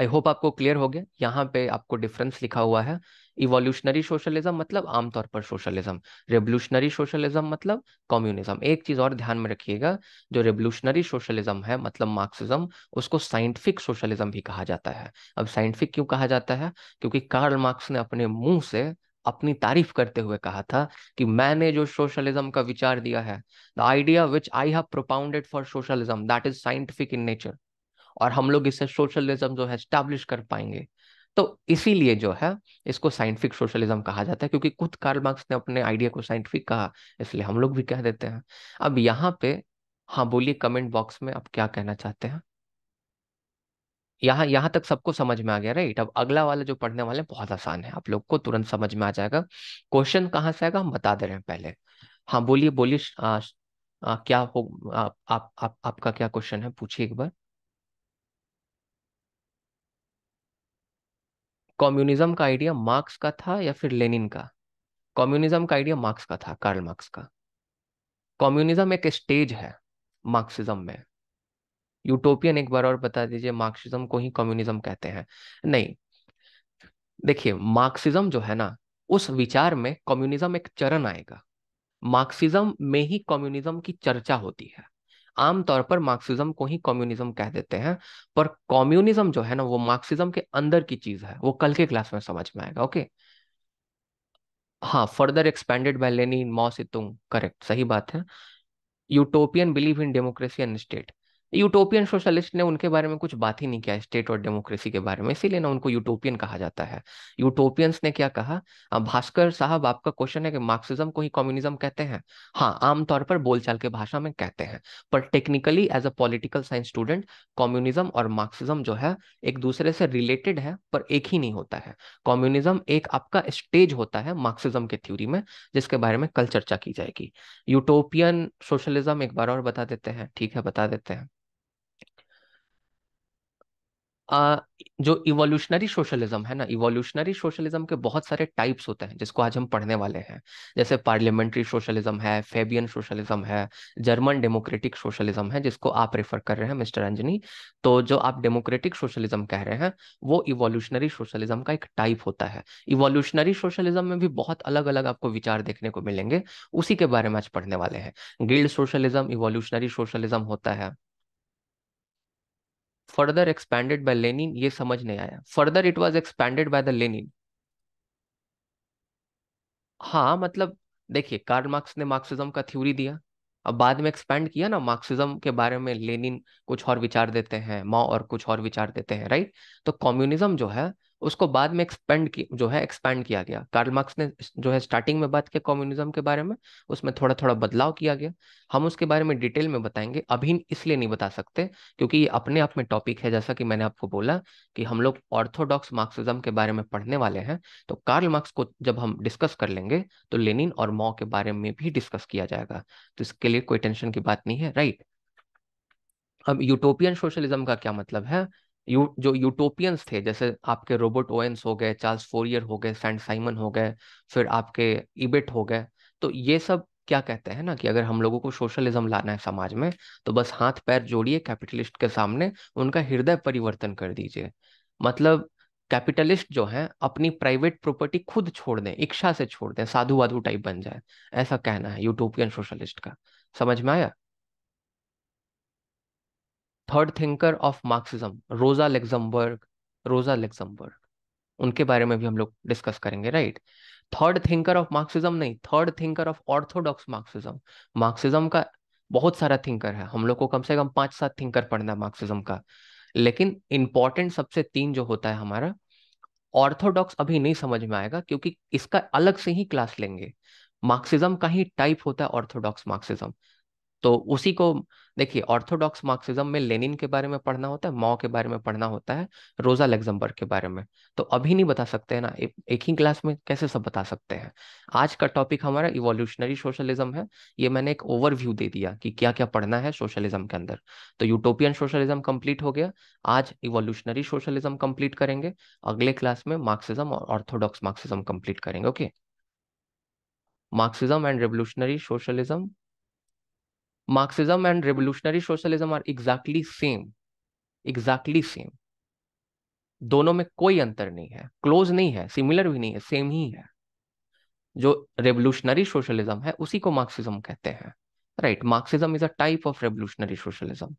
आई होप आपको क्लियर हो गया यहाँ पे आपको डिफरेंस लिखा हुआ है इवोल्यूशनरी सोशलिज्म मतलब आमतौर पर सोशलिज्म रेवोल्यूशनरी सोशलिज्म मतलब कम्युनिज्म एक चीज और ध्यान में रखिएगा जो रेवोल्यूशनरी सोशलिज्म है मतलब मार्क्सिज्म उसको साइंटिफिक सोशलिज्म भी कहा जाता है अब साइंटिफिक क्यों कहा जाता है क्योंकि कार्ल मार्क्स ने अपने मुंह से अपनी तारीफ करते हुए कहा था कि मैंने जो सोशलिज्म का विचार दिया है the idea which I have propounded for socialism that is scientific in nature और हम लोग इसे सोशलिज्म जो है स्टैब्लिश कर पाएंगे तो इसीलिए जो है इसको साइंटिफिक सोशलिज्म कहा जाता है क्योंकि खुद कार्ल मार्क्स ने अपने आइडिया को साइंटिफिक कहा इसलिए हम लोग भी कह देते हैं अब यहाँ पे हाँ बोलिए कमेंट बॉक्स में आप क्या कहना चाहते हैं यहाँ यहाँ तक सबको समझ में आ गया राइट अब अगला वाला जो पढ़ने वाले बहुत आसान है आप लोग को तुरंत समझ में आ जाएगा क्वेश्चन कहाँ से आएगा हम बता दे रहे हैं पहले हाँ बोलिए बोलिए क्या हो आ, आप, आप आपका क्या क्वेश्चन है पूछिए एक बार कम्युनिज्म का आइडिया मार्क्स का था या फिर लेनिन का कम्युनिज्म का आइडिया मार्क्स का था कार्ल मार्क्स का कम्युनिज्म एक स्टेज है मार्क्सिज्म में यूटोपियन एक बार और बता दीजिए मार्क्सिज्म को ही कम्युनिज्म कहते हैं नहीं देखिए मार्क्सिज्म जो है ना उस विचार में कम्युनिज्म एक चरण आएगा मार्क्सिज्म में ही कम्युनिज्म की चर्चा होती है आमतौर पर मार्क्सिज्म को ही कम्युनिज्म कह देते हैं पर कम्युनिज्म जो है ना वो मार्क्सिज्म के अंदर की चीज है वो कल के क्लास में समझ में आएगा ओके हाँ फर्दर एक्सपेंडेड बाय लेनी मॉ से करेक्ट सही बात है utopian believe in democracy and state utopian socialist ने उनके बारे में कुछ बात ही नहीं किया स्टेट और डेमोक्रेसी के बारे में इसीलिए ना उनको यूटोपियन कहा जाता है यूटोपियंस ने क्या कहा भास्कर साहब आपका क्वेश्चन है कि मार्क्सिज्म को ही कम्युनिज्म कहते हैं हाँ आमतौर पर बोलचाल के भाषा में कहते हैं पर technically as a political science student communism और मार्क्सिज्म जो है एक दूसरे से रिलेटेड है पर एक ही नहीं होता है कम्युनिज्म एक आपका स्टेज होता है मार्क्सिज्म के थ्योरी में जिसके बारे में कल चर्चा की जाएगी यूटोपियन सोशलिज्म एक बार और बता देते हैं ठीक है बता देते हैं आ, जो इवोल्यूशनरी सोशलिज्म है ना इवोल्यूशनरी सोशलिज्म के बहुत सारे टाइप्स होते हैं जिसको आज हम पढ़ने वाले हैं जैसे पार्लियामेंट्री सोशलिज्म है फेबियन सोशलिज्म है जर्मन डेमोक्रेटिक सोशलिज्म है जिसको आप रेफर कर रहे हैं मिस्टर अंजनी तो जो आप डेमोक्रेटिक सोशलिज्म कह रहे हैं वो इवोल्यूशनरी सोशलिज्म का एक टाइप होता है इवोल्यूशनरी सोशलिज्म में भी बहुत अलग अलग आपको विचार देखने को मिलेंगे उसी के बारे में आज पढ़ने वाले हैं गिल्ड सोशलिज्म इवोल्यूशनरी सोशलिज्म होता है फर्दर एक्सपैंडेड बाय लेनिन ये समझ नहीं आया further it was expanded by the Lenin हाँ मतलब देखिए कार्ल मार्क्स ने मार्क्सिज्म का थ्योरी दिया अब बाद में एक्सपैंड किया ना मार्क्सिज्म के बारे में लेनिन कुछ और विचार देते हैं माओ और कुछ और विचार देते हैं राइट तो कम्युनिज्म जो है उसको बाद में एक्सपेंड की जो है एक्सपेंड किया गया कार्ल मार्क्स ने जो है स्टार्टिंग में बात किया कम्युनिज्म के बारे में उसमें थोड़ा थोड़ा बदलाव किया गया हम उसके बारे में डिटेल में बताएंगे अभी इसलिए नहीं बता सकते क्योंकि ये अपने आप में टॉपिक है जैसा कि मैंने आपको बोला कि हम लोग ऑर्थोडॉक्स मार्क्सिज्म के बारे में पढ़ने वाले हैं तो कार्ल मार्क्स को जब हम डिस्कस कर लेंगे तो लेनिन और मॉ के बारे में भी डिस्कस किया जाएगा तो इसके लिए कोई टेंशन की बात नहीं है राइट अब यूटोपियन सोशलिज्म का क्या मतलब है यू जो यूटोपियंस थे जैसे आपके रोबोट ओएंस हो गए चार्ल्स फोरियर हो गए सैंड साइमन हो गए फिर आपके इबेट हो गए तो ये सब क्या कहते हैं ना कि अगर हम लोगों को सोशलिज्म लाना है समाज में तो बस हाथ पैर जोड़िए कैपिटलिस्ट के सामने उनका हृदय परिवर्तन कर दीजिए मतलब कैपिटलिस्ट जो है अपनी प्राइवेट प्रॉपर्टी खुद छोड़ दें इच्छा से छोड़ दें साधु वाधु टाइप बन जाए ऐसा कहना है यूटोपियन सोशलिस्ट का समझ में आया थर्ड थिंकर ऑफ मार्क्सिज्म रोजा लेग्जम्बर्ग रोजा लेग्जम्बर्ग उनके बारे में भी हम लोग डिस्कस करेंगे right third thinker of Marxism नहीं third thinker of orthodox Marxism Marxism का बहुत सारा थिंकर है हम लोग को कम से कम पांच सात थिंकर पढ़ना है मार्क्सिज्म का लेकिन इंपॉर्टेंट सबसे तीन जो होता है हमारा ऑर्थोडॉक्स अभी नहीं समझ में आएगा क्योंकि इसका अलग से ही क्लास लेंगे मार्क्सिज्म का ही टाइप होता है ऑर्थोडॉक्स मार्क्सिज्म तो उसी को देखिए ऑर्थोडॉक्स मार्क्सिज्म में लेनिन के बारे में पढ़ना होता है मॉ के बारे में पढ़ना होता है रोजा लेग्जम्बर के बारे में तो अभी नहीं बता सकते हैं ना ए, एक ही क्लास में कैसे सब बता सकते हैं आज का टॉपिक हमारा इवोल्यूशनरी सोशलिज्म है ये मैंने एक ओवरव्यू दे दिया कि क्या क्या पढ़ना है सोशलिज्म के अंदर तो यूटोपियन सोशलिज्म कंप्लीट हो गया आज इवोल्यूशनरी सोशलिज्म कंप्लीट करेंगे अगले क्लास में मार्क्सिज्म और ऑर्थोडॉक्स मार्क्सिज्म कंप्लीट करेंगे okay Marxism and revolutionary socialism Marxism and revolutionary socialism are exactly same exactly same दोनों में कोई अंतर नहीं है क्लोज नहीं है सिमिलर भी नहीं है सेम ही है जो रेवोल्यूशनरी सोशलिज्म है उसी को मार्क्सिज्म कहते हैं right Marxism is a type of revolutionary socialism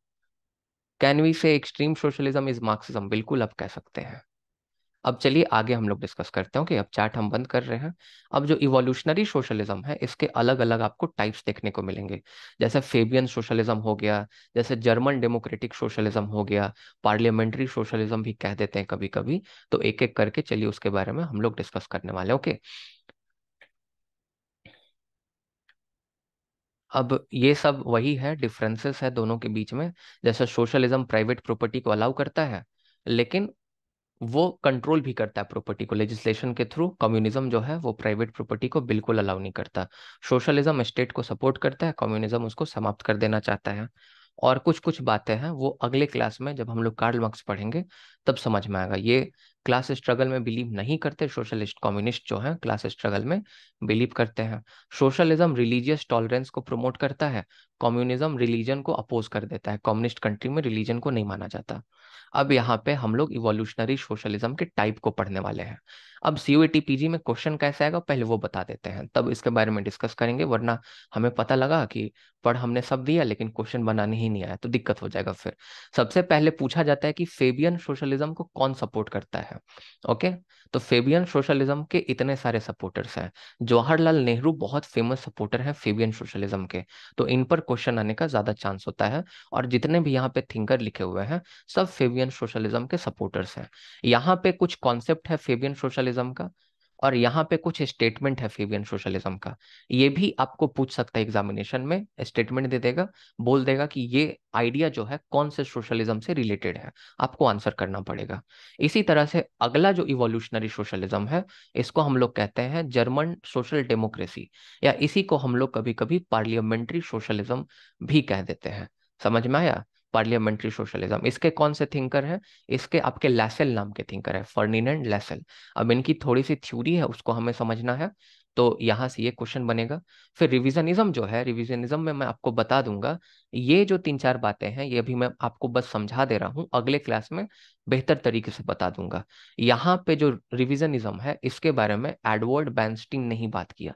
can we say extreme socialism is Marxism बिल्कुल आप कह सकते हैं अब चलिए आगे हम लोग डिस्कस करते हैं कि अब चैट हम बंद कर रहे हैं अब जो इवोल्यूशनरी सोशलिज्म है इसके अलग अलग आपको टाइप्स देखने को मिलेंगे जैसे फेबियन सोशलिज्म हो गया जैसे जर्मन डेमोक्रेटिक सोशलिज्म हो गया पार्लियामेंट्री सोशलिज्म भी कह देते हैं कभी कभी तो एक एक करके चलिए उसके बारे में हम लोग डिस्कस करने वाले ओके अब ये सब वही है डिफरेंसेस है दोनों के बीच में जैसे सोशलिज्म प्राइवेट प्रॉपर्टी को अलाउ करता है लेकिन वो कंट्रोल भी करता है प्रॉपर्टी को लेजिस्लेशन के थ्रू कम्युनिज्म जो है वो प्राइवेट प्रॉपर्टी को बिल्कुल अलाउ नहीं करता सोशलिज्म स्टेट को सपोर्ट करता है कम्युनिज्म उसको समाप्त कर देना चाहता है और कुछ कुछ बातें हैं वो अगले क्लास में जब हम लोग कार्ल मार्क्स पढ़ेंगे तब समझ में आएगा ये क्लास स्ट्रगल में बिलीव नहीं करते सोशलिस्ट कम्युनिस्ट जो है क्लास स्ट्रगल में बिलीव करते हैं सोशलिज्म रिलीजियस टॉलरेंस को प्रमोट करता है कम्युनिज्म रिलीजन को अपोज कर देता है कम्युनिस्ट कंट्री में रिलीजन को नहीं माना जाता अब यहाँ पे हम लोग इवोल्यूशनरी सोशलिज्म के टाइप को पढ़ने वाले हैं अब सी में क्वेश्चन कैसे आएगा पहले वो बता देते हैं तब इसके बारे में डिस्कस करेंगे वरना हमें पता लगा कि पढ़ हमने सब दिया लेकिन क्वेश्चन बनाने ही नहीं आया तो दिक्कत हो जाएगा फिर सबसे पहले पूछा जाता है कि फेबियन सोशलिज्म को कौन सपोर्ट करता है ओके तो फेबियन सोशलिज्म के इतने सारे सपोर्टर्स हैं जवाहरलाल नेहरू बहुत फेमस सपोर्टर हैं फेबियन सोशलिज्म के तो इन पर क्वेश्चन आने का ज्यादा चांस होता है और जितने भी यहाँ पे थिंकर लिखे हुए हैं सब फेबियन सोशलिज्म के सपोर्टर्स हैं यहाँ पे कुछ कॉन्सेप्ट है फेबियन सोशलिज्म का और यहाँ पे कुछ स्टेटमेंट है फेबियन सोशलिज्म का ये भी आपको पूछ सकता है एग्जामिनेशन में स्टेटमेंट दे देगा बोल देगा कि ये आइडिया जो है कौन से सोशलिज्म से रिलेटेड है आपको आंसर करना पड़ेगा इसी तरह से अगला जो इवोल्यूशनरी सोशलिज्म है इसको हम लोग कहते हैं जर्मन सोशल डेमोक्रेसी या इसी को हम लोग कभी कभी पार्लियामेंट्री सोशलिज्म भी कह देते हैं समझ में आया पार्लियामेंट्री सोशलिज्म इसके कौन से थिंकर हैं इसके आपके लेसल नाम के थिंकर है फर्निनेंड लैसेल अब इनकी थोड़ी सी थ्यूरी है उसको हमें समझना है तो यहाँ से ये क्वेश्चन बनेगा फिर रिविजनिज्म जो है रिविजनिज्म में मैं आपको बता दूंगा ये जो तीन चार बातें हैं ये अभी मैं आपको बस समझा दे रहा हूँ अगले क्लास में बेहतर तरीके से बता दूंगा यहाँ पे जो रिविजनिज्म है इसके बारे में एडवर्ड बैंस्टीन ने ही बात किया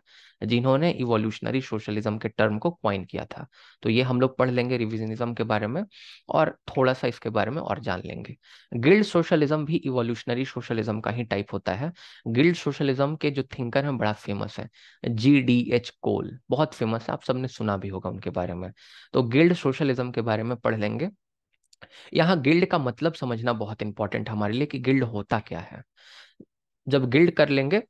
जिन्होंने इवोल्यूशनरी सोशलिज्म के टर्म को क्वाइन किया था तो ये हम लोग पढ़ लेंगे रिविजनिज्म के बारे में और थोड़ा सा इसके बारे में और जान लेंगे गिल्ड सोशलिज्म भी इवोल्यूशनरी सोशलिज्म का ही टाइप होता है गिल्ड सोशलिज्म के जो थिंकर हैं बड़ा फेमस है जी डी एच कोल बहुत फेमस है आप सबने सुना भी होगा उनके बारे में तो गिल्ड गिल्ड सोशलिज्म के बारे में पढ़ लेंगे यहाँ गिल्ड का मतलब समझना बहुत इंपॉर्टेंट हमारे लिए कि गिल्ड होता क्या है जब गिल्ड कर लेंगे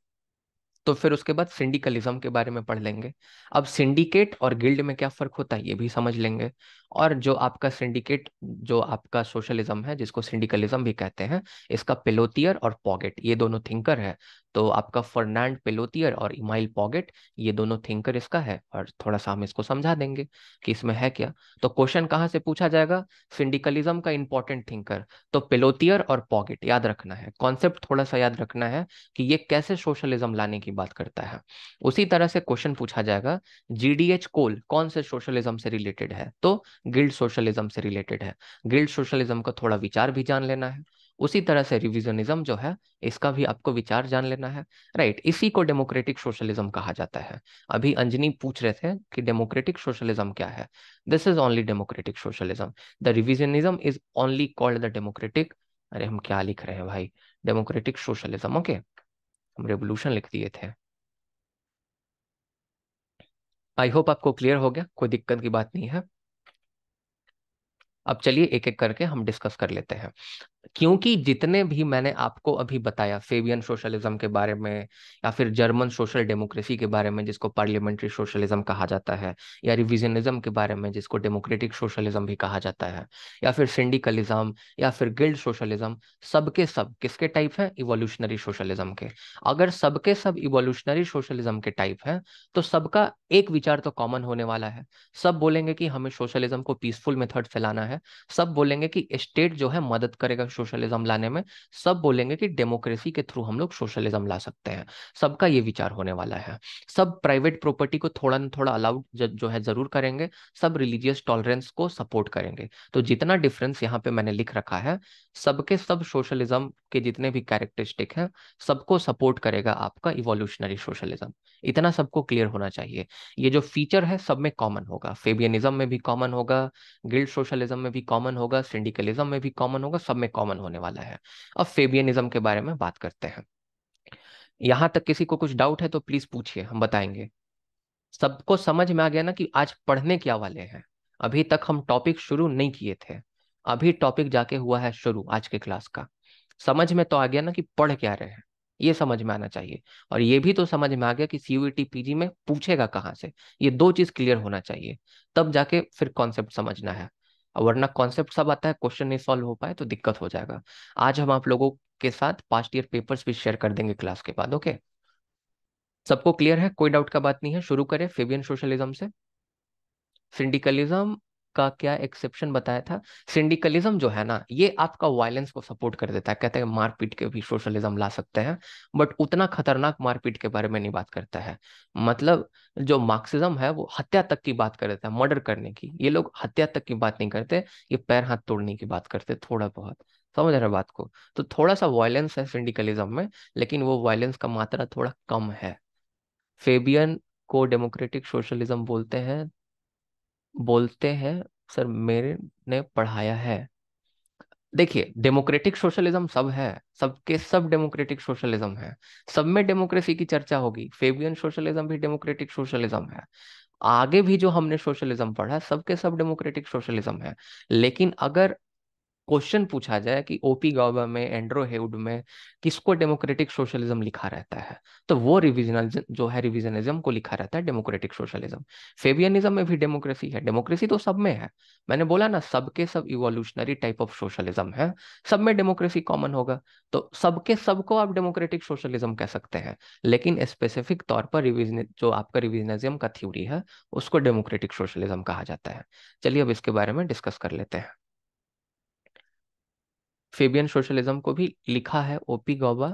तो फिर उसके बाद सिंडिकलिज्म के बारे में पढ़ लेंगे अब सिंडिकेट और गिल्ड में क्या फर्क होता है ये भी समझ लेंगे और जो आपका सिंडिकेट जो आपका सोशलिज्म है जिसको सिंडिकलिज्म भी कहते हैं इसका पेलोतियर और पॉगेट ये दोनों थिंकर है तो आपका फर्नांड पेलोतियर और इमाइल पॉगेट ये दोनों थिंकर इसका है और थोड़ा सा हम इसको समझा देंगे कि इसमें है क्या तो क्वेश्चन कहाँ से पूछा जाएगा सिंडिकलिज्म का इंपॉर्टेंट थिंकर तो पेलोतियर और पॉगेट याद रखना है कॉन्सेप्ट थोड़ा सा याद रखना है कि ये कैसे सोशलिज्म लाने की बात करता है उसी तरह से क्वेश्चन पूछा जाएगा जी कोल कौन से सोशलिज्म से रिलेटेड है तो गिल्ड सोशलिज्म से रिलेटेड है गिल्ड सोशलिज्म का थोड़ा विचार भी जान लेना है उसी तरह से रिविजनिज्म जो है इसका भी आपको विचार जान लेना है राइट right, इसी को डेमोक्रेटिक सोशलिज्म कहा जाता है अभी अंजनी पूछ रहे थे कि डेमोक्रेटिक सोशलिज्म क्या है this is only democratic socialism the revisionism is only called the democratic अरे हम क्या लिख रहे हैं भाई डेमोक्रेटिक सोशलिज्म ओके हम रेवोल्यूशन लिख दिए थे आई होप आपको क्लियर हो गया कोई दिक्कत की बात नहीं है अब चलिए एक एक करके हम डिस्कस कर लेते हैं क्योंकि जितने भी मैंने आपको अभी बताया फेबियन सोशलिज्म के बारे में या फिर जर्मन सोशल डेमोक्रेसी के बारे में जिसको पार्लियामेंट्री सोशलिज्म कहा जाता है या रिविजनिज्म के बारे में जिसको डेमोक्रेटिक सोशलिज्म भी कहा जाता है या फिर सिंडिकलिज्म या फिर गिल्ड सोशलिज्म सबके सब किसके टाइप है इवोल्यूशनरी सोशलिज्म के अगर सबके सब इवोल्यूशनरी सोशलिज्म के टाइप है तो सबका एक विचार तो कॉमन होने वाला है सब बोलेंगे कि हमें सोशलिज्म को पीसफुल मेथड फैलाना है सब बोलेंगे कि स्टेट जो है मदद करेगा सोशलिज्म लाने में सब बोलेंगे कि डेमोक्रेसी के थ्रू हम लोग सोशलिज्म ला सकते हैं सबका ये विचार होने वाला है सब प्राइवेट प्रॉपर्टी को थोड़ा ना थोड़ा अलाउड जो है जरूर करेंगे सब रिलीजियस टॉलरेंस को सपोर्ट करेंगे तो जितना डिफरेंस यहाँ पे मैंने लिख रखा है सबके सब सोशलिज्म के जितने भी कैरेक्टरिस्टिक हैं सबको सपोर्ट करेगा आपका इवोल्यूशनरी सोशलिज्म इतना सबको क्लियर होना चाहिए ये जो फीचर है सब में कॉमन होगा फेबियनिज्म में भी कॉमन होगा गिल्ड सोशलिज्म में भी कॉमन होगा सिंडिकलिज्म में भी कॉमन होगा सब में कॉमन होने वाला है अब फेबियनिज्म के बारे में बात करते हैं यहां तक किसी को कुछ डाउट है तो प्लीज पूछिए हम बताएंगे सबको समझ में आ गया ना कि आज पढ़ने क्या वाले हैं अभी तक हम टॉपिक शुरू नहीं किए थे अभी टॉपिक जाके हुआ है शुरू आज के क्लास का समझ में तो आ गया ना कि पढ़ क्या रहे हैं ये समझ में आना चाहिए और ये भी तो समझ में आ गया कि सीयूटी पीजी में पूछेगा कहाँ से ये दो चीज क्लियर होना चाहिए तब जाके फिर कॉन्सेप्ट समझना है वरना कॉन्सेप्ट सब आता है क्वेश्चन नहीं सॉल्व हो पाए तो दिक्कत हो जाएगा आज हम आप लोगों के साथ पास्ट ईयर पेपर्स भी शेयर कर देंगे क्लास के बाद ओके सबको क्लियर है कोई डाउट का बात नहीं है शुरू करें फेबियन सोशलिज्म से सिंडिकलिज्म का क्या एक्सेप्शन बताया था सिंडिकलिज्म जो है ना ये आपका वायलेंस को सपोर्ट कर देता है कहते हैं मारपीट के भी सोशलिज्म ला सकते हैं बट उतना खतरनाक मारपीट के बारे में नहीं बात करता है मतलब जो मार्क्सिज्म है वो हत्या तक की बात कर देता है मर्डर करने की ये लोग हत्या तक की बात नहीं करते ये पैर हाथ तोड़ने की बात करते थोड़ा बहुत समझ रहे बात को तो थोड़ा सा वायलेंस है सिंडिकलिज्म में लेकिन वो वायलेंस का मात्रा थोड़ा कम है फेबियन को डेमोक्रेटिक सोशलिज्म बोलते हैं बोलते हैं सर मेरे ने पढ़ाया है देखिए डेमोक्रेटिक सोशलिज्म सब है सबके सब डेमोक्रेटिक सोशलिज्म है सब में डेमोक्रेसी की चर्चा होगी फेबियन सोशलिज्म भी डेमोक्रेटिक सोशलिज्म है आगे भी जो हमने सोशलिज्म पढ़ा है सबके सब डेमोक्रेटिक सोशलिज्म है लेकिन अगर क्वेश्चन पूछा जाए कि ओपी गौबा में एंड्रो हेउड में किसको डेमोक्रेटिक सोशलिज्म लिखा रहता है तो वो रिविजनल जो है रिविजनिज्म को लिखा रहता है डेमोक्रेटिक सोशलिज्म फेबियनिज्म में भी डेमोक्रेसी है डेमोक्रेसी तो सब में है मैंने बोला ना सबके सब इवोल्यूशनरी टाइप ऑफ सोशलिज्म है सब में डेमोक्रेसी कॉमन होगा तो सबके सबको आप डेमोक्रेटिक सोशलिज्म कह सकते हैं लेकिन स्पेसिफिक तौर पर रिविजन जो आपका रिविजनिज्म का थ्योरी है उसको डेमोक्रेटिक सोशलिज्म कहा जाता है चलिए अब इसके बारे में डिस्कस कर लेते हैं फेबियन सोशलिज्म को भी लिखा है ओपी गौबा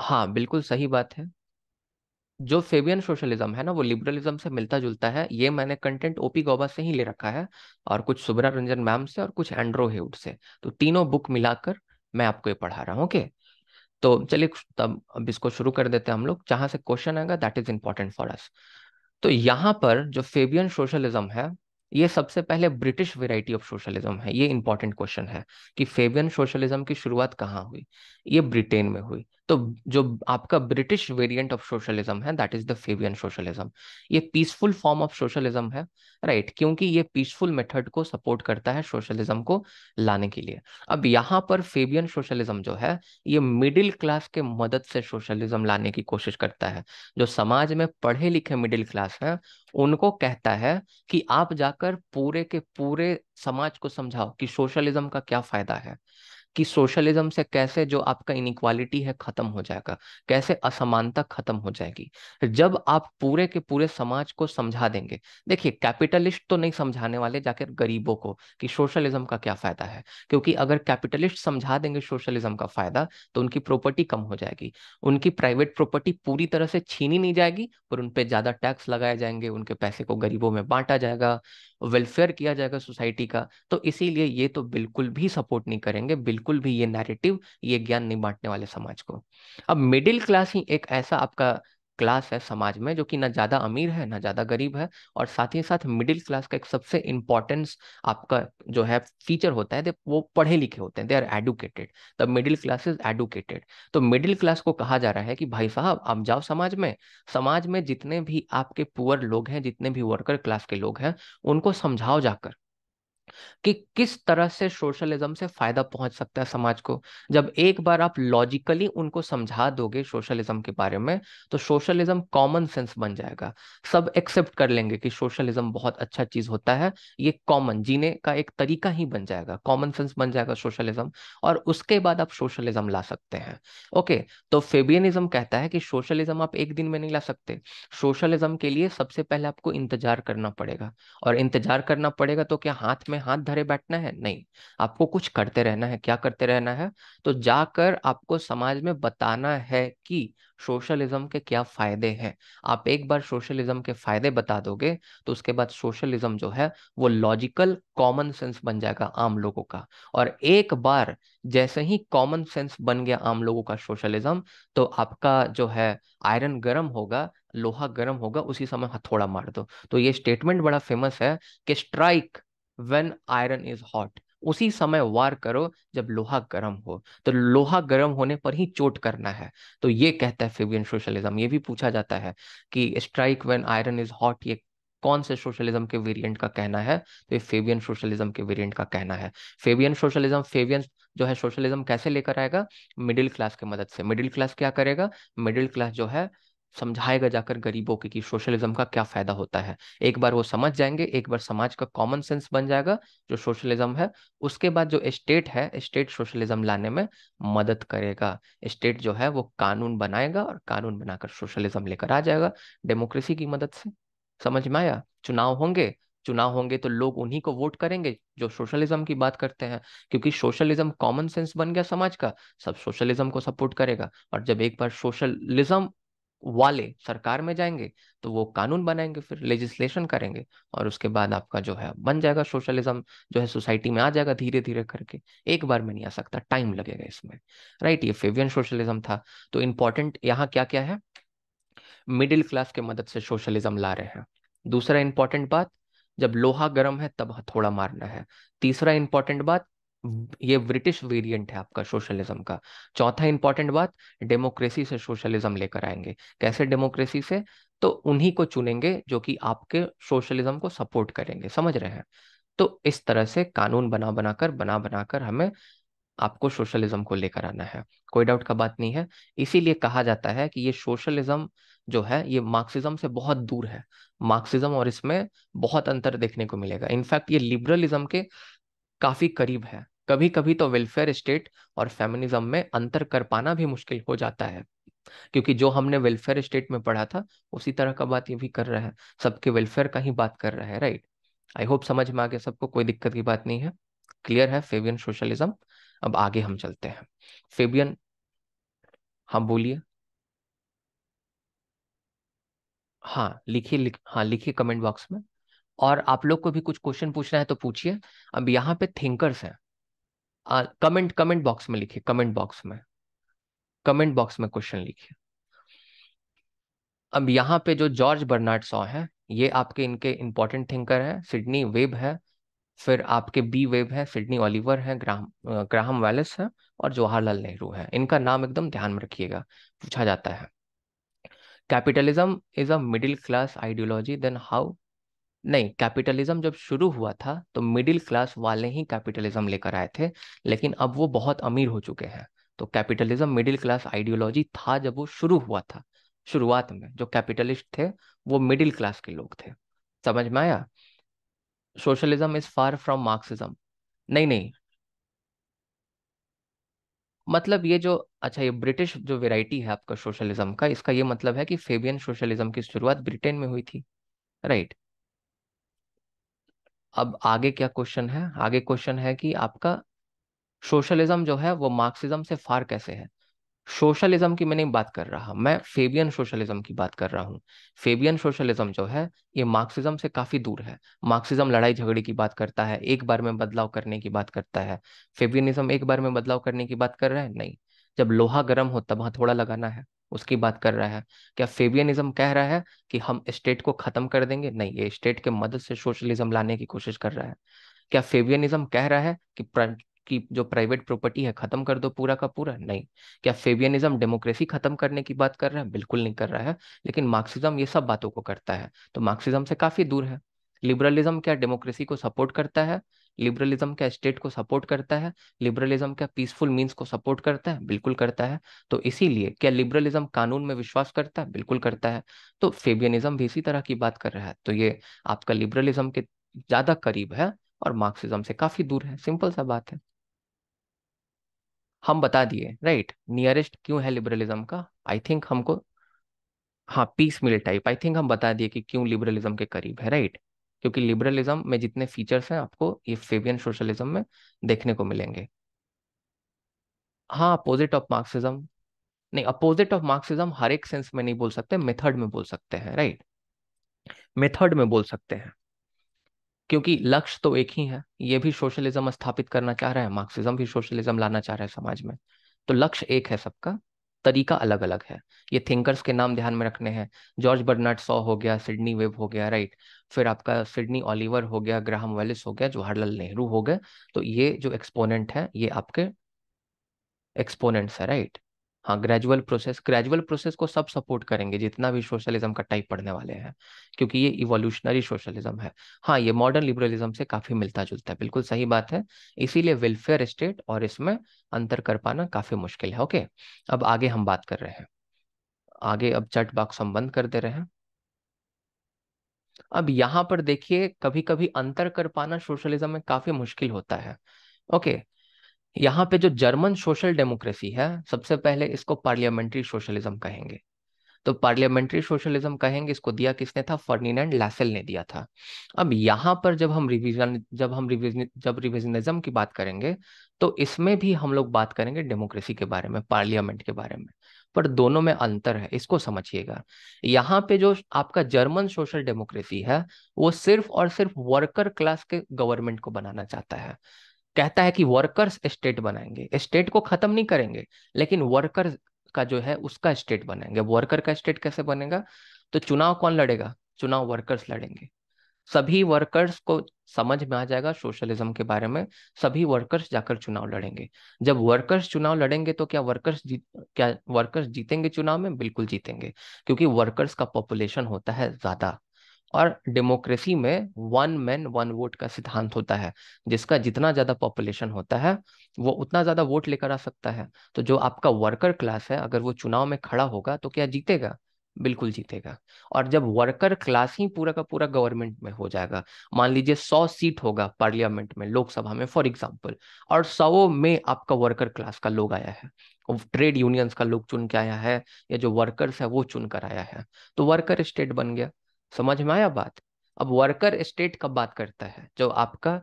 हाँ बिल्कुल सही बात है जो फेबियन सोशलिज्म है ना वो लिबरलिज्म से मिलता जुलता है ये मैंने कंटेंट ओपी गौबा से ही ले रखा है और कुछ सुब्रा रंजन मैम से और कुछ एंड्रो हेउड से तो तीनों बुक मिलाकर मैं आपको ये पढ़ा रहा हूँ ओके तो चलिए तब अब इसको शुरू कर देते हैं हम लोग जहां से क्वेश्चन आएगा that is important for us तो यहाँ पर जो फेबियन सोशलिज्म है ये सबसे पहले ब्रिटिश वेराइटी ऑफ सोशलिज्म है ये इंपॉर्टेंट क्वेश्चन है कि फेबियन सोशलिज्म की शुरुआत कहाँ हुई ये ब्रिटेन में हुई तो जो आपका ब्रिटिश वेरिएंट ऑफ सोशलिज्म है that is the Fabian socialism ये पीसफुल फॉर्म ऑफ सोशलिज्म है राइट right? क्योंकि ये पीसफुल मेथड को सपोर्ट करता है सोशलिज्म को लाने के लिए अब यहाँ पर फेवियन सोशलिज्म जो है ये मिडिल क्लास के मदद से सोशलिज्म लाने की कोशिश करता है जो समाज में पढ़े लिखे मिडिल क्लास है उनको कहता है कि आप जाकर पूरे के पूरे समाज को समझाओ कि सोशलिज्म का क्या फायदा है कि सोशलिज्म से कैसे जो आपका इनिक्वालिटी है खत्म हो जाएगा कैसे असमानता खत्म हो जाएगी जब आप पूरे के पूरे समाज को समझा देंगे देखिए कैपिटलिस्ट तो नहीं समझाने वाले जाकर गरीबों को कि सोशलिज्म का क्या फायदा है क्योंकि अगर कैपिटलिस्ट समझा देंगे सोशलिज्म का फायदा तो उनकी प्रॉपर्टी कम हो जाएगी उनकी प्राइवेट प्रॉपर्टी पूरी तरह से छीनी नहीं जाएगी पर उन पर ज्यादा टैक्स लगाए जाएंगे उनके पैसे को गरीबों में बांटा जाएगा वेलफेयर किया जाएगा सोसाइटी का तो इसीलिए ये तो बिल्कुल भी सपोर्ट नहीं करेंगे बिल्कुल भी ये नैरेटिव ये ज्ञान नहीं बांटने वाले समाज को अब मिडिल क्लास ही एक ऐसा आपका क्लास है समाज में जो कि ना ज़्यादा अमीर है ना ज़्यादा गरीब है और साथ ही साथ मिडिल क्लास का एक सबसे इंपॉर्टेंस आपका जो है फीचर होता है वो पढ़े लिखे होते हैं they are educated the middle class is educated तो मिडिल क्लास को कहा जा रहा है कि भाई साहब आप जाओ समाज में समाज में जितने भी आपके पुअर लोग हैं जितने भी वर्कर क्लास के लोग हैं उनको समझाओ जाकर कि किस तरह से सोशलिज्म से फायदा पहुंच सकता है समाज को जब एक बार आप लॉजिकली उनको समझा दोगे सोशलिज्म के बारे में तो सोशलिज्म कॉमन सेंस बन जाएगा सब एक्सेप्ट कर लेंगे कि सोशलिज्म बहुत अच्छा चीज होता है ये कॉमन जीने का एक तरीका ही बन जाएगा कॉमन सेंस बन जाएगा सोशलिज्म और उसके बाद आप सोशलिज्म ला सकते हैं ओके तो फेबियनिज्म कहता है कि सोशलिज्म आप एक दिन में नहीं ला सकते सोशलिज्म के लिए सबसे पहले आपको इंतजार करना पड़ेगा और इंतजार करना पड़ेगा तो क्या हाथ में में हाथ धरे बैठना है नहीं आपको कुछ करते रहना है क्या करते रहना है तो जाकर आपको समाज में बताना है कि सोशलिज्म के क्या फायदे हैं आप एक बार सोशलिज्म के फायदे बता दोगे तो उसके बाद सोशलिज्म जो है वो लॉजिकल कॉमन सेंस बन जाएगा आम लोगों का और एक बार जैसे ही कॉमन सेंस बन गया आम लोगों का सोशलिज्म तो आपका जो है आयरन गर्म होगा लोहा गर्म होगा उसी समय हथौड़ा मार दो तो ये स्टेटमेंट बड़ा फेमस है कि strike when iron is hot उसी समय वार करो जब लोहा गर्म हो तो लोहा गर्म होने पर ही चोट करना है तो ये कहता है फिबियन सोशलिज्म ये भी पूछा जाता है कि strike when iron is hot ये कौन से सोशलिज्म के वेरिएंट का कहना है तो ये फेबियन सोशलिज्म के वेरिएंट का कहना है फेबियन सोशलिज्म फेबियन जो है सोशलिज्म कैसे लेकर आएगा मिडिल क्लास के मदद से मिडिल क्लास क्या करेगा मिडिल क्लास जो है समझाएगा जाकर गरीबों के कि सोशलिज्म का क्या फायदा होता है एक बार वो समझ जाएंगे एक बार समाज का कॉमन सेंस बन जाएगा जो सोशलिज्म है उसके बाद जो स्टेट है स्टेट सोशलिज्म लाने में मदद करेगा स्टेट जो है वो कानून बनाएगा और कानून बनाकर सोशलिज्म लेकर आ जाएगा डेमोक्रेसी की मदद से समझ में आया चुनाव होंगे चुनाव होंगे तो लोग उन्हीं को वोट करेंगे जो सोशलिज्म की बात करते हैं क्योंकि सोशलिज्म कॉमन सेंस बन गया समाज का सब सोशलिज्म को सपोर्ट करेगा और जब एक बार सोशलिज्म वाले सरकार में जाएंगे तो वो कानून बनाएंगे फिर लेजिस्लेशन करेंगे और उसके बाद आपका जो है बन जाएगा सोशलिज्म जो है सोसाइटी में आ जाएगा धीरे धीरे करके एक बार में नहीं आ सकता टाइम लगेगा इसमें राइट ये फेवियन सोशलिज्म था तो इंपॉर्टेंट यहाँ क्या क्या है मिडिल क्लास के मदद से सोशलिज्म ला रहे हैं दूसरा इंपॉर्टेंट बात जब लोहा गर्म है तब हथौड़ा मारना है तीसरा इंपॉर्टेंट बात ये ब्रिटिश वेरिएंट है आपका सोशलिज्म का चौथा इंपॉर्टेंट बात डेमोक्रेसी से सोशलिज्म लेकर आएंगे कैसे डेमोक्रेसी से तो उन्हीं को चुनेंगे जो कि आपके सोशलिज्म को सपोर्ट करेंगे समझ रहे हैं तो इस तरह से कानून बना बनाकर बना बनाकर हमें आपको सोशलिज्म को लेकर आना है कोई डाउट का बात नहीं है इसीलिए कहा जाता है कि ये सोशलिज्म जो है ये मार्क्सिज्म से बहुत दूर है मार्क्सिज्म और इसमें बहुत अंतर देखने को मिलेगा इनफैक्ट ये लिबरलिज्म के काफी करीब है कभी कभी तो वेलफेयर स्टेट और फेमिनिज्म में अंतर कर पाना भी मुश्किल हो जाता है क्योंकि जो हमने वेलफेयर स्टेट में पढ़ा था उसी तरह का बात ये भी कर रहा है सबके वेलफेयर का ही बात कर रहा है राइट आई होप समझ में आ गया सबको कोई दिक्कत की बात नहीं है क्लियर है फेबियन सोशलिज्म अब आगे हम चलते हैं फेबियन हाँ बोलिए हाँ लिखिए लिख हाँ लिखिए कमेंट बॉक्स में और आप लोग को भी कुछ क्वेश्चन पूछना है तो पूछिए अब यहाँ पे थिंकर्स हैं कमेंट कमेंट बॉक्स में लिखिए कमेंट बॉक्स में कमेंट बॉक्स में क्वेश्चन लिखिए अब यहाँ पे जो जॉर्ज बर्नार्ड सॉ है ये आपके इनके इम्पोर्टेंट थिंकर है सिडनी वेब है फिर आपके बी वेब है सिडनी ओलिवर है ग्राहम ग्राहम वैलिस है और जवाहरलाल नेहरू है इनका नाम एकदम ध्यान में रखिएगा पूछा जाता है capitalism is a middle class ideology then how नहीं कैपिटलिज्म जब शुरू हुआ था तो मिडिल क्लास वाले ही कैपिटलिज्म लेकर आए थे लेकिन अब वो बहुत अमीर हो चुके हैं तो कैपिटलिज्म मिडिल क्लास आइडियोलॉजी था जब वो शुरू हुआ था शुरुआत में जो कैपिटलिस्ट थे वो मिडिल क्लास के लोग थे समझ में आया socialism is far from Marxism नहीं नहीं मतलब ये जो अच्छा ये ब्रिटिश जो वेराइटी है आपका सोशलिज्म का इसका ये मतलब है कि फेबियन सोशलिज्म की शुरुआत ब्रिटेन में हुई थी राइट अब आगे क्या क्वेश्चन है आगे क्वेश्चन है कि आपका सोशलिज्म जो है वो मार्क्सिज्म से फार कैसे है सोशलिज्म की मैं नहीं बात कर रहा मैं फेबियन सोशलिज्म की बात कर रहा हूँ फेबियन सोशलिज्म जो है ये मार्क्सिज्म से काफी दूर है मार्क्सिज्म लड़ाई झगड़े की बात करता है एक बार में बदलाव करने की बात करता है फेबियनिज्म एक बार में बदलाव करने की बात कर रहा है नहीं जब लोहा गर्म हो तब हथौड़ा लगाना है उसकी बात कर रहा है क्या फेबियनिज्म कह रहा है कि हम स्टेट को खत्म कर देंगे नहीं ये स्टेट के मदद से सोशलिज्म लाने की कोशिश कर रहा है क्या फेबियनिज्म कह रहा है कि प्र... की जो प्राइवेट प्रॉपर्टी है खत्म कर दो पूरा का पूरा नहीं क्या फेबियनिज्म डेमोक्रेसी खत्म करने की बात कर रहा है बिल्कुल नहीं कर रहा है लेकिन मार्क्सिज्म ये सब बातों को करता है तो मार्क्सिज्म से काफी दूर है लिबरलिज्म क्या डेमोक्रेसी को सपोर्ट करता है लिबरलिज्म क्या स्टेट को सपोर्ट करता है लिबरलिज्म क्या पीसफुल मीन्स को सपोर्ट करता है बिल्कुल करता है तो इसीलिए क्या लिबरलिज्म कानून में विश्वास करता है बिल्कुल करता है तो फेबियनिज्म भी इसी तरह की बात कर रहा है तो ये आपका लिबरलिज्म के ज्यादा करीब है और मार्क्सिज्म से काफी दूर है सिंपल सा बात है हम बता दिए राइट नियरेस्ट क्यों है लिबरलिज्म का आई थिंक हमको हाँ piecemeal type I think हम बता दिए कि क्यों लिबरलिज्म के करीब है राइट right? क्योंकि लिबरलिज्म में जितने फीचर्स हैं आपको ये फेबियन सोशलिज्म में देखने को मिलेंगे हाँ अपोजिट ऑफ मार्क्सिज्म नहीं अपोजिट ऑफ मार्क्सिज्म हर एक सेंस में नहीं बोल सकते मेथड में बोल सकते हैं राइट मेथड में बोल सकते हैं क्योंकि लक्ष्य तो एक ही है ये भी सोशलिज्म स्थापित करना चाह रहा है मार्क्सिज्म भी सोशलिज्म लाना चाह रहा है समाज में तो लक्ष्य एक है सबका तरीका अलग अलग है ये थिंकर्स के नाम ध्यान में रखने हैं जॉर्ज बर्नार्ड सॉ हो गया सिडनी वेब हो गया राइट फिर आपका सिडनी ऑलिवर हो गया ग्राहम वेलिस हो गया जवाहरलाल नेहरू हो गए तो ये जो एक्सपोनेंट है ये आपके एक्सपोनेंट्स है राइट हाँ ग्रेजुअल प्रोसेस ग्रेजुअल प्रोसेस को सब सपोर्ट करेंगे जितना भी सोशलिज्म का टाइप पढ़ने वाले हैं क्योंकि ये इवोल्यूशनरी सोशलिज्म है हाँ ये मॉडर्न लिबरलिज्म से काफी मिलता जुलता है बिल्कुल सही बात है इसीलिए वेलफेयर स्टेट और इसमें अंतर कर पाना काफी मुश्किल है ओके अब आगे हम बात कर रहे हैं आगे अब चट बॉक्स हम बंद कर दे रहे हैं अब यहां पर देखिए कभी कभी अंतर कर पाना सोशलिज्म में काफी मुश्किल होता है ओके okay, यहाँ पे जो जर्मन सोशल डेमोक्रेसी है सबसे पहले इसको पार्लियामेंट्री सोशलिज्म कहेंगे तो पार्लियामेंट्री सोशलिज्म कहेंगे इसको दिया किसने था फर्निनेंड लैसेल ने दिया था अब यहाँ पर जब हम रिविजन जब हम रिविजन जब रिविजनिज्म की बात करेंगे तो इसमें भी हम लोग बात करेंगे डेमोक्रेसी के बारे में पार्लियामेंट के बारे में पर दोनों में अंतर है इसको समझिएगा यहाँ पे जो आपका जर्मन सोशल डेमोक्रेसी है वो सिर्फ और सिर्फ वर्कर क्लास के गवर्नमेंट को बनाना चाहता है कहता है कि वर्कर्स स्टेट बनाएंगे स्टेट को खत्म नहीं करेंगे लेकिन वर्कर का जो है उसका स्टेट बनाएंगे वर्कर का स्टेट कैसे बनेगा तो चुनाव कौन लड़ेगा चुनाव वर्कर्स लड़ेंगे सभी वर्कर्स को समझ में आ जाएगा सोशलिज्म के बारे में सभी वर्कर्स जाकर चुनाव लड़ेंगे जब वर्कर्स चुनाव लड़ेंगे तो क्या वर्कर्स जीत क्या वर्कर्स जीतेंगे चुनाव में बिल्कुल जीतेंगे क्योंकि वर्कर्स का पॉपुलेशन होता है ज्यादा और डेमोक्रेसी में वन मैन वन वोट का सिद्धांत होता है जिसका जितना ज्यादा पॉपुलेशन होता है वो उतना ज्यादा वोट लेकर आ सकता है तो जो आपका वर्कर क्लास है अगर वो चुनाव में खड़ा होगा तो क्या जीतेगा बिल्कुल जीतेगा और जब वर्कर क्लास ही पूरा का पूरा गवर्नमेंट में हो जाएगा मान लीजिए सौ सीट होगा पार्लियामेंट में लोकसभा में फॉर एग्जाम्पल और सौ में आपका वर्कर क्लास का लोग आया है ट्रेड यूनियंस का लोग चुन के आया है या जो वर्कर्स है वो चुन कर आया है तो वर्कर स्टेट बन गया समझ में आया बात अब वर्कर स्टेट कब बात करता है जो आपका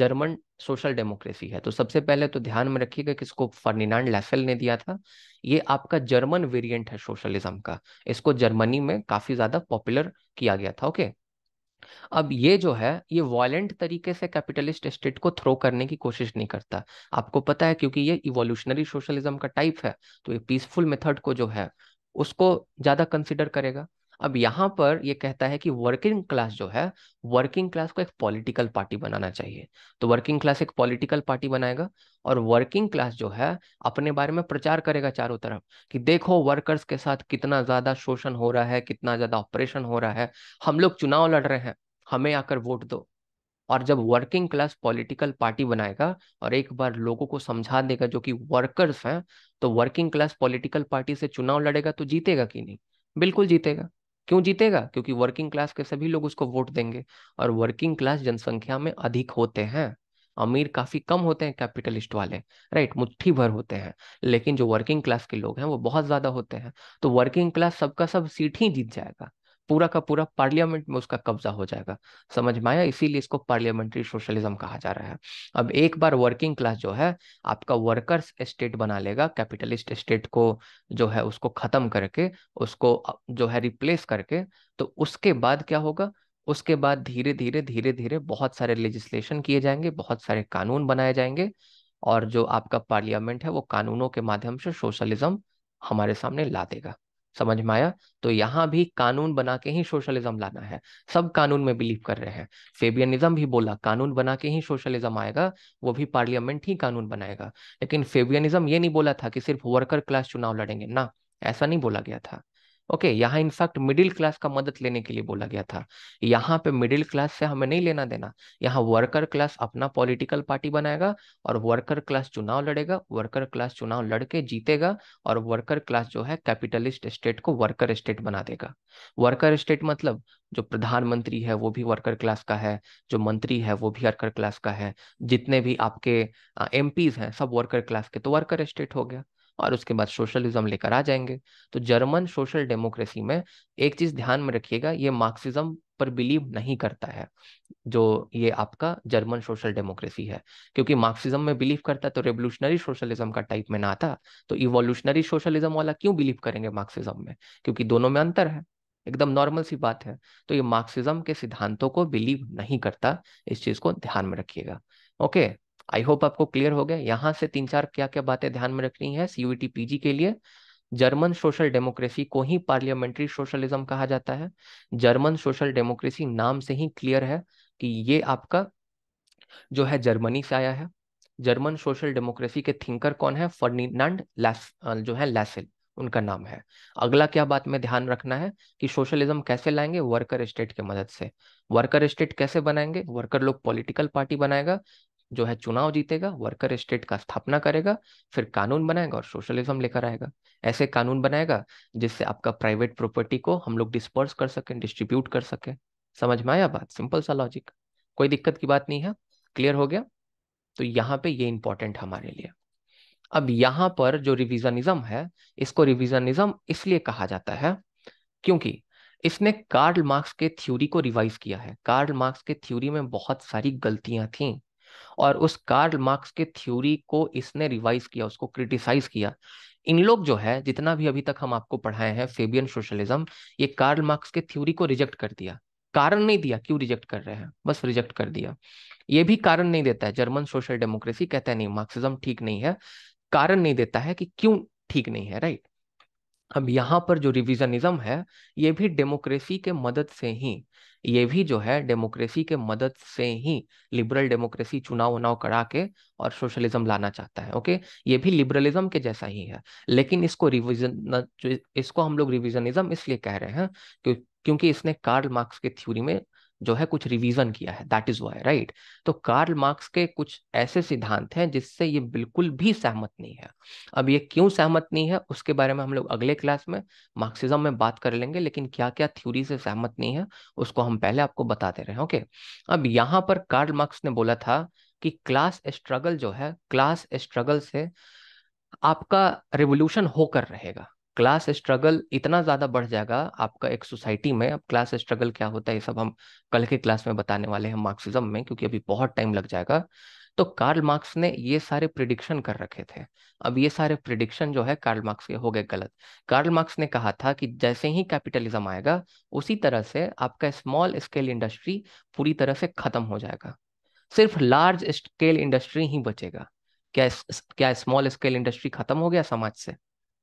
जर्मन सोशल डेमोक्रेसी है तो सबसे पहले तो ध्यान में रखिएगा कि इसको फर्निनांड लेसल ने दिया था ये आपका जर्मन वेरिएंट है सोशलिज्म का इसको जर्मनी में काफी ज्यादा पॉपुलर किया गया था ओके अब ये जो है ये वॉलेंट तरीके से कैपिटलिस्ट स्टेट को थ्रो करने की कोशिश नहीं करता आपको पता है क्योंकि ये इवोल्यूशनरी सोशलिज्म का टाइप है तो ये पीसफुल मेथड को जो है उसको ज्यादा कंसिडर करेगा अब यहाँ पर ये कहता है कि वर्किंग क्लास जो है वर्किंग क्लास को एक पॉलिटिकल पार्टी बनाना चाहिए तो वर्किंग क्लास एक पॉलिटिकल पार्टी बनाएगा और वर्किंग क्लास जो है अपने बारे में प्रचार करेगा चारों तरफ कि देखो वर्कर्स के साथ कितना ज्यादा शोषण हो रहा है कितना ज्यादा ऑपरेशन हो रहा है हम लोग चुनाव लड़ रहे हैं हमें आकर वोट दो और जब वर्किंग क्लास पॉलिटिकल पार्टी बनाएगा और एक बार लोगों को समझा देगा जो कि वर्कर्स हैं तो वर्किंग क्लास पॉलिटिकल पार्टी से चुनाव लड़ेगा तो जीतेगा कि नहीं बिल्कुल जीतेगा क्यों जीतेगा क्योंकि वर्किंग क्लास के सभी लोग उसको वोट देंगे और वर्किंग क्लास जनसंख्या में अधिक होते हैं अमीर काफी कम होते हैं कैपिटलिस्ट वाले राइट मुट्ठी भर होते हैं लेकिन जो वर्किंग क्लास के लोग हैं वो बहुत ज्यादा होते हैं तो वर्किंग क्लास सबका सब सीट ही जीत जाएगा पूरा का पूरा पार्लियामेंट में उसका कब्जा हो जाएगा समझ में आया इसीलिए इसको पार्लियामेंट्री सोशलिज्म कहा जा रहा है अब एक बार वर्किंग क्लास जो है आपका वर्कर्स स्टेट बना लेगा कैपिटलिस्ट स्टेट को जो है उसको खत्म करके उसको जो है रिप्लेस करके तो उसके बाद क्या होगा उसके बाद धीरे धीरे धीरे धीरे बहुत सारे लेजिस्लेशन किए जाएंगे बहुत सारे कानून बनाए जाएंगे और जो आपका पार्लियामेंट है वो कानूनों के माध्यम से सोशलिज्म हमारे सामने ला देगा समझ में आया तो यहाँ भी कानून बना के ही सोशलिज्म लाना है सब कानून में बिलीव कर रहे हैं फेबियनिज्म भी बोला कानून बना के ही सोशलिज्म आएगा वो भी पार्लियामेंट ही कानून बनाएगा लेकिन फेबियनिज्म ये नहीं बोला था कि सिर्फ वर्कर क्लास चुनाव लड़ेंगे ना ऐसा नहीं बोला गया था ओके okay, यहाँ इनफैक्ट मिडिल क्लास का मदद लेने के लिए बोला गया था यहाँ पे मिडिल क्लास से हमें नहीं लेना देना यहाँ वर्कर क्लास अपना पॉलिटिकल पार्टी बनाएगा और वर्कर क्लास चुनाव लड़ेगा वर्कर क्लास चुनाव लड़के जीतेगा और वर्कर क्लास जो है कैपिटलिस्ट स्टेट को वर्कर स्टेट बना देगा वर्कर स्टेट मतलब जो प्रधानमंत्री है वो भी वर्कर क्लास का है जो मंत्री है वो भी वर्कर क्लास का है जितने भी आपके एम हैं सब वर्कर क्लास के तो वर्कर स्टेट हो गया और उसके बाद सोशलिज्म लेकर आ जाएंगे तो जर्मन सोशल डेमोक्रेसी में एक चीज ध्यान में रखिएगा ये मार्क्सिज्म पर बिलीव नहीं करता है जो ये आपका जर्मन सोशल डेमोक्रेसी है क्योंकि मार्क्सिज्म में बिलीव करता तो रेवोल्यूशनरी सोशलिज्म का टाइप में ना आता तो इवोल्यूशनरी सोशलिज्म वाला क्यों बिलीव करेंगे मार्क्सिज्म में क्योंकि दोनों में अंतर है एकदम नॉर्मल सी बात है तो ये मार्क्सिज्म के सिद्धांतों को बिलीव नहीं करता इस चीज को ध्यान में रखिएगा ओके आई होप आपको क्लियर हो गया यहाँ से तीन चार क्या क्या बातें ध्यान में रखनी है सीयूटी पीजी के लिए जर्मन सोशल डेमोक्रेसी को ही पार्लियामेंट्री सोशलिज्म कहा जाता है जर्मन सोशल डेमोक्रेसी नाम से ही क्लियर है कि ये आपका जो है जर्मनी से आया है जर्मन सोशल डेमोक्रेसी के थिंकर कौन है फर्नीनांड लैस जो है लैसिल उनका नाम है अगला क्या बात में ध्यान रखना है कि सोशलिज्म कैसे लाएंगे वर्कर स्टेट के मदद से वर्कर स्टेट कैसे बनाएंगे वर्कर लोग पॉलिटिकल पार्टी बनाएगा जो है चुनाव जीतेगा वर्कर स्टेट का स्थापना करेगा फिर कानून बनाएगा और सोशलिज्म लेकर आएगा ऐसे कानून बनाएगा जिससे आपका प्राइवेट प्रॉपर्टी को हम लोग डिस्पर्स कर सकें डिस्ट्रीब्यूट कर सकें समझ में आया बात सिंपल सा लॉजिक कोई दिक्कत की बात नहीं है क्लियर हो गया तो यहाँ पे ये इंपॉर्टेंट हमारे लिए अब यहाँ पर जो रिविजनिज्म है इसको रिविजनिज्म इसलिए कहा जाता है क्योंकि इसने कार्ल मार्क्स के थ्योरी को रिवाइज किया है कार्ल मार्क्स के थ्योरी में बहुत सारी गलतियां थीं और उस कार्ल मार्क्स के थ्योरी को इसने रिवाइज किया उसको क्रिटिसाइज किया इन लोग जो है जितना भी अभी तक हम आपको पढ़ाए हैं फेबियन सोशलिज्म ये कार्ल मार्क्स के थ्योरी को रिजेक्ट कर दिया कारण नहीं दिया क्यों रिजेक्ट कर रहे हैं बस रिजेक्ट कर दिया ये भी कारण नहीं देता है जर्मन सोशल डेमोक्रेसी कहता है नहीं मार्क्सिज्म ठीक नहीं है कारण नहीं देता है कि क्यों ठीक नहीं है राइट अब यहाँ पर जो रिविजनिज्म है ये भी डेमोक्रेसी के मदद से ही ये भी जो है डेमोक्रेसी के मदद से ही लिबरल डेमोक्रेसी चुनाव उनाव करा के और सोशलिज्म लाना चाहता है ओके ये भी लिबरलिज्म के जैसा ही है लेकिन इसको रिविजन इसको हम लोग रिविजनिज्म इसलिए कह रहे हैं क्योंकि इसने कार्ल मार्क्स के थ्योरी में जो है कुछ रिवीजन किया है दैट इज वाई राइट तो कार्ल मार्क्स के कुछ ऐसे सिद्धांत हैं जिससे ये बिल्कुल भी सहमत नहीं है अब ये क्यों सहमत नहीं है उसके बारे में हम लोग अगले क्लास में मार्क्सिज्म में बात कर लेंगे लेकिन क्या क्या थ्योरी से सहमत नहीं है उसको हम पहले आपको बता दे रहे हैं ओके अब यहाँ पर कार्ल मार्क्स ने बोला था कि क्लास स्ट्रगल जो है क्लास स्ट्रगल से आपका रिवोल्यूशन होकर रहेगा क्लास स्ट्रगल इतना ज़्यादा बढ़ जाएगा आपका एक सोसाइटी में अब क्लास स्ट्रगल क्या होता है ये सब हम कल के क्लास में बताने वाले हैं मार्क्सिज्म में क्योंकि अभी बहुत टाइम लग जाएगा तो कार्ल मार्क्स ने ये सारे प्रिडिक्शन कर रखे थे अब ये सारे प्रिडिक्शन जो है कार्ल मार्क्स के हो गए गलत कार्ल मार्क्स ने कहा था कि जैसे ही कैपिटलिज्म आएगा उसी तरह से आपका स्मॉल स्केल इंडस्ट्री पूरी तरह से खत्म हो जाएगा सिर्फ लार्ज स्केल इंडस्ट्री ही बचेगा क्या क्या स्मॉल स्केल इंडस्ट्री खत्म हो गया समाज से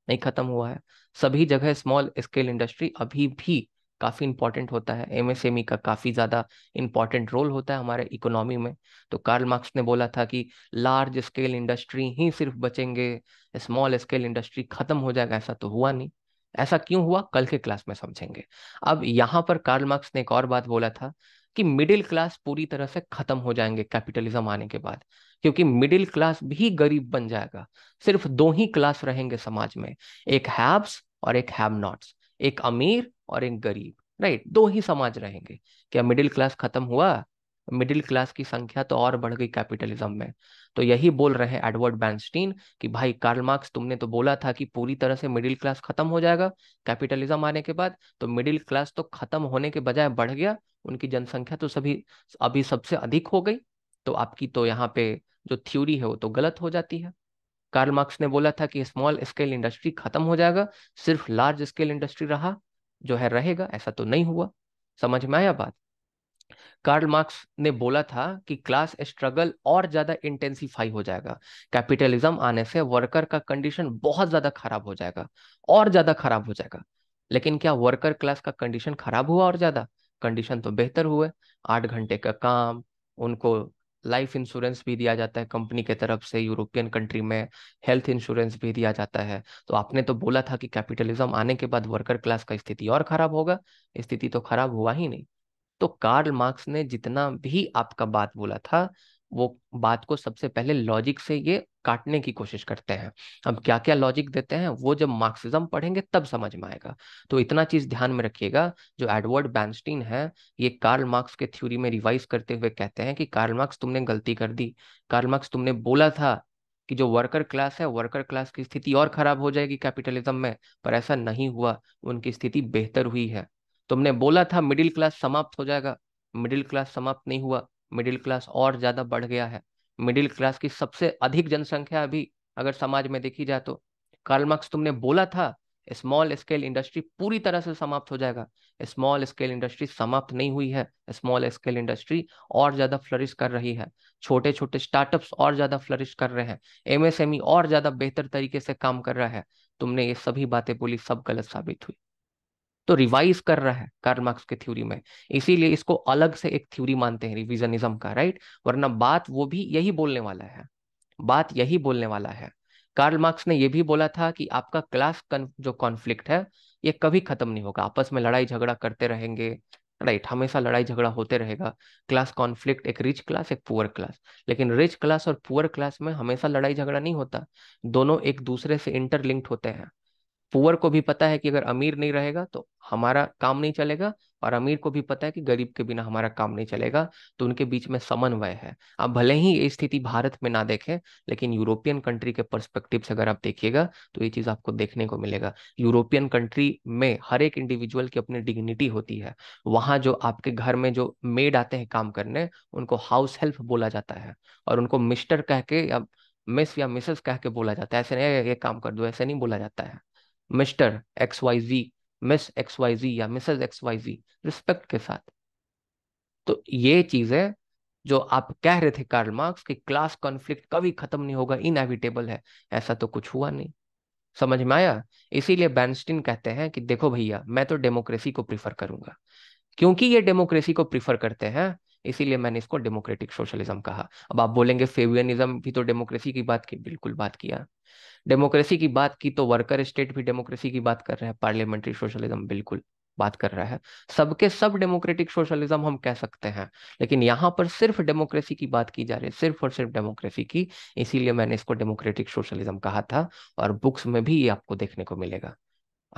नहीं खत्म हुआ है सभी जगह स्मॉल स्केल इंडस्ट्री अभी भी काफ़ी इंपॉर्टेंट होता है एमएसएमई e का काफ़ी ज़्यादा इंपॉर्टेंट रोल होता है हमारे इकोनॉमी में तो कार्ल मार्क्स ने बोला था कि लार्ज स्केल इंडस्ट्री ही सिर्फ बचेंगे स्मॉल स्केल इंडस्ट्री खत्म हो जाएगा ऐसा तो हुआ नहीं ऐसा क्यों हुआ कल के क्लास में समझेंगे अब यहाँ पर कार्ल मार्क्स ने एक और बात बोला था कि मिडिल क्लास पूरी तरह से खत्म हो जाएंगे कैपिटलिज्म आने के बाद क्योंकि मिडिल क्लास भी गरीब बन जाएगा सिर्फ दो ही क्लास रहेंगे समाज में एक हैब्स और एक हैव नॉट्स एक अमीर और एक गरीब राइट दो ही समाज रहेंगे क्या मिडिल क्लास खत्म हुआ मिडिल क्लास की संख्या तो और बढ़ गई कैपिटलिज्म में तो यही बोल रहे हैं एडवर्ड बैंस्टीन कि भाई कार्ल मार्क्स तुमने तो बोला था कि पूरी तरह से मिडिल क्लास खत्म हो जाएगा कैपिटलिज्म आने के बाद तो मिडिल क्लास तो खत्म होने के बजाय बढ़ गया उनकी जनसंख्या तो सभी अभी सबसे अधिक हो गई तो आपकी तो यहाँ पे जो थ्योरी है वो तो गलत हो जाती है कार्ल मार्क्स ने बोला था कि स्मॉल स्केल इंडस्ट्री खत्म हो जाएगा सिर्फ लार्ज स्केल इंडस्ट्री रहा जो है रहेगा ऐसा तो नहीं हुआ समझ में आया बात कार्ल मार्क्स ने बोला था कि क्लास स्ट्रगल और ज्यादा इंटेंसिफाई हो जाएगा कैपिटलिज्म आने से वर्कर का कंडीशन बहुत ज्यादा खराब हो जाएगा और ज्यादा खराब हो जाएगा लेकिन क्या वर्कर क्लास का कंडीशन खराब हुआ और ज्यादा कंडीशन तो बेहतर हुए आठ घंटे का काम उनको लाइफ इंश्योरेंस भी दिया जाता है कंपनी के तरफ से यूरोपियन कंट्री में हेल्थ इंश्योरेंस भी दिया जाता है तो आपने तो बोला था कि कैपिटलिज्म आने के बाद वर्कर क्लास का स्थिति और खराब होगा स्थिति तो खराब हुआ ही नहीं तो कार्ल मार्क्स ने जितना भी आपका बात बोला था वो बात को सबसे पहले लॉजिक से ये काटने की कोशिश करते हैं हम क्या क्या लॉजिक देते हैं वो जब मार्क्सिज्म पढ़ेंगे तब समझ में आएगा तो इतना चीज ध्यान में रखिएगा जो एडवर्ड बैनस्टीन है ये कार्ल मार्क्स के थ्योरी में रिवाइज करते हुए कहते हैं कि कार्ल मार्क्स तुमने गलती कर दी कार्ल मार्क्स तुमने बोला था कि जो वर्कर क्लास है वर्कर क्लास की स्थिति और खराब हो जाएगी कैपिटलिज्म में पर ऐसा नहीं हुआ उनकी स्थिति बेहतर हुई है तुमने बोला था मिडिल क्लास समाप्त हो जाएगा मिडिल क्लास समाप्त नहीं हुआ मिडिल क्लास और ज्यादा बढ़ गया है मिडिल क्लास की सबसे अधिक जनसंख्या अभी अगर समाज में देखी जाए तो कार्ल मार्क्स तुमने बोला था स्मॉल स्केल इंडस्ट्री पूरी तरह से समाप्त हो जाएगा स्मॉल स्केल इंडस्ट्री समाप्त नहीं हुई है स्मॉल स्केल इंडस्ट्री और ज्यादा फ्लरिश कर रही है छोटे छोटे स्टार्टअप्स और ज्यादा फ्लरिश कर रहे हैं एमएसएमई e और ज्यादा बेहतर तरीके से काम कर रहा है तुमने ये सभी बातें बोली सब गलत साबित हुई तो रिवाइज कर रहा है कार्ल मार्क्स के थ्योरी में इसीलिए इसको अलग से एक थ्योरी मानते हैं रिविजनिज्म का राइट वरना बात वो भी यही बोलने वाला है बात यही बोलने वाला है कार्ल मार्क्स ने यह भी बोला था कि आपका क्लास जो कॉन्फ्लिक्ट है ये कभी खत्म नहीं होगा आपस में लड़ाई झगड़ा करते रहेंगे राइट right, हमेशा लड़ाई झगड़ा होते रहेगा क्लास कॉन्फ्लिक्ट एक रिच क्लास एक पुअर क्लास लेकिन रिच क्लास और पुअर क्लास में हमेशा लड़ाई झगड़ा नहीं होता दोनों एक दूसरे से इंटरलिंक्ड होते हैं पुअर को भी पता है कि अगर अमीर नहीं रहेगा तो हमारा काम नहीं चलेगा और अमीर को भी पता है कि गरीब के बिना हमारा काम नहीं चलेगा तो उनके बीच में समन्वय है आप भले ही ये स्थिति भारत में ना देखें लेकिन यूरोपियन कंट्री के परस्पेक्टिव से अगर आप देखिएगा तो ये चीज़ आपको देखने को मिलेगा यूरोपियन कंट्री में हर एक इंडिविजुअल की अपनी डिग्निटी होती है वहां जो आपके घर में जो मेड आते हैं काम करने उनको हाउस हेल्प बोला जाता है और उनको मिस्टर कह के या मिस या मिसेस कह के बोला जाता है ऐसे नहीं ये काम कर दो ऐसे नहीं बोला जाता है mister X Y Z miss X Y Z या Mrs X Y Z respect के साथ तो ये है जो आप कह रहे थे कार्ल मार्क्स कि क्लास कॉन्फ्लिक्ट कभी खत्म नहीं होगा इनएविटेबल है ऐसा तो कुछ हुआ नहीं समझ में आया इसीलिए बैंस्टिन कहते हैं कि देखो भैया मैं तो डेमोक्रेसी को प्रीफर करूंगा क्योंकि ये डेमोक्रेसी को प्रीफर करते हैं इसीलिए मैंने इसको डेमोक्रेटिक सोशलिज्म कहा अब आप बोलेंगे फेवियनिज्म भी तो डेमोक्रेसी की बात की बिल्कुल बात किया डेमोक्रेसी की बात की तो वर्कर स्टेट भी डेमोक्रेसी की बात कर रहा है पार्लियामेंट्री सोशलिज्म बिल्कुल बात कर रहा है सबके सब डेमोक्रेटिक सोशलिज्म हम कह सकते हैं लेकिन यहाँ पर सिर्फ डेमोक्रेसी की बात की जा रही है सिर्फ और सिर्फ डेमोक्रेसी की इसीलिए मैंने इसको डेमोक्रेटिक सोशलिज्म कहा था और बुक्स में भी ये आपको देखने को मिलेगा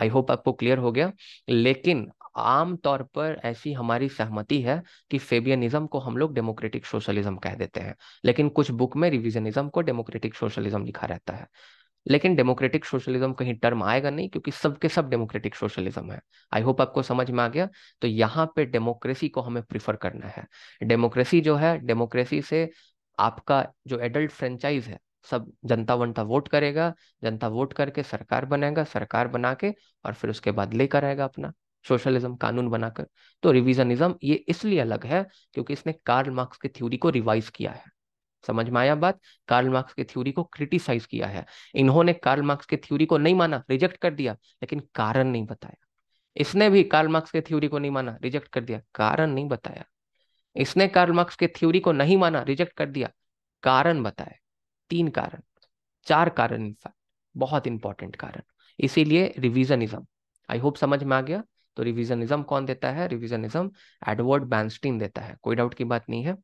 आई होप आपको क्लियर हो गया लेकिन आम तौर पर ऐसी हमारी सहमति है कि फेबियनिज्म को हम लोग डेमोक्रेटिक सोशलिज्म कह देते हैं लेकिन कुछ बुक में रिविजनिज्म को डेमोक्रेटिक सोशलिज्म लिखा रहता है लेकिन डेमोक्रेटिक सोशलिज्म कहीं टर्म आएगा नहीं क्योंकि सबके सब डेमोक्रेटिक सोशलिज्म है आई होप आपको समझ में आ गया तो यहाँ पे डेमोक्रेसी को हमें प्रिफर करना है डेमोक्रेसी जो है डेमोक्रेसी से आपका जो एडल्ट फ्रेंचाइज है सब जनता वनता वोट करेगा जनता वोट करके सरकार बनेगा सरकार बना के और फिर उसके बाद लेकर आएगा अपना सोशलिज्म कानून बनाकर तो रिविजनिज्म ये इसलिए अलग है क्योंकि इसने कार्ल मार्क्स की थ्योरी को रिवाइज किया है समझ में आया बात कार्ल मार्क्स की थ्योरी को क्रिटिसाइज किया है इन्होंने कार्ल मार्क्स की थ्योरी को नहीं माना रिजेक्ट कर दिया लेकिन कारण नहीं बताया इसने भी कार्ल मार्क्स की थ्योरी को नहीं माना रिजेक्ट कर दिया कारण नहीं बताया इसने कार्ल मार्क्स की थ्योरी को नहीं माना रिजेक्ट कर दिया कारण बताया तीन कारण चार कारण इनफैक्ट बहुत इंपॉर्टेंट कारण इसीलिए रिविजनिज्म आई होप समझ में आ गया तो रिविजनिज्म कौन देता है रिविजनिज्म एडवर्ड बैंस्टीन देता है कोई डाउट की बात नहीं है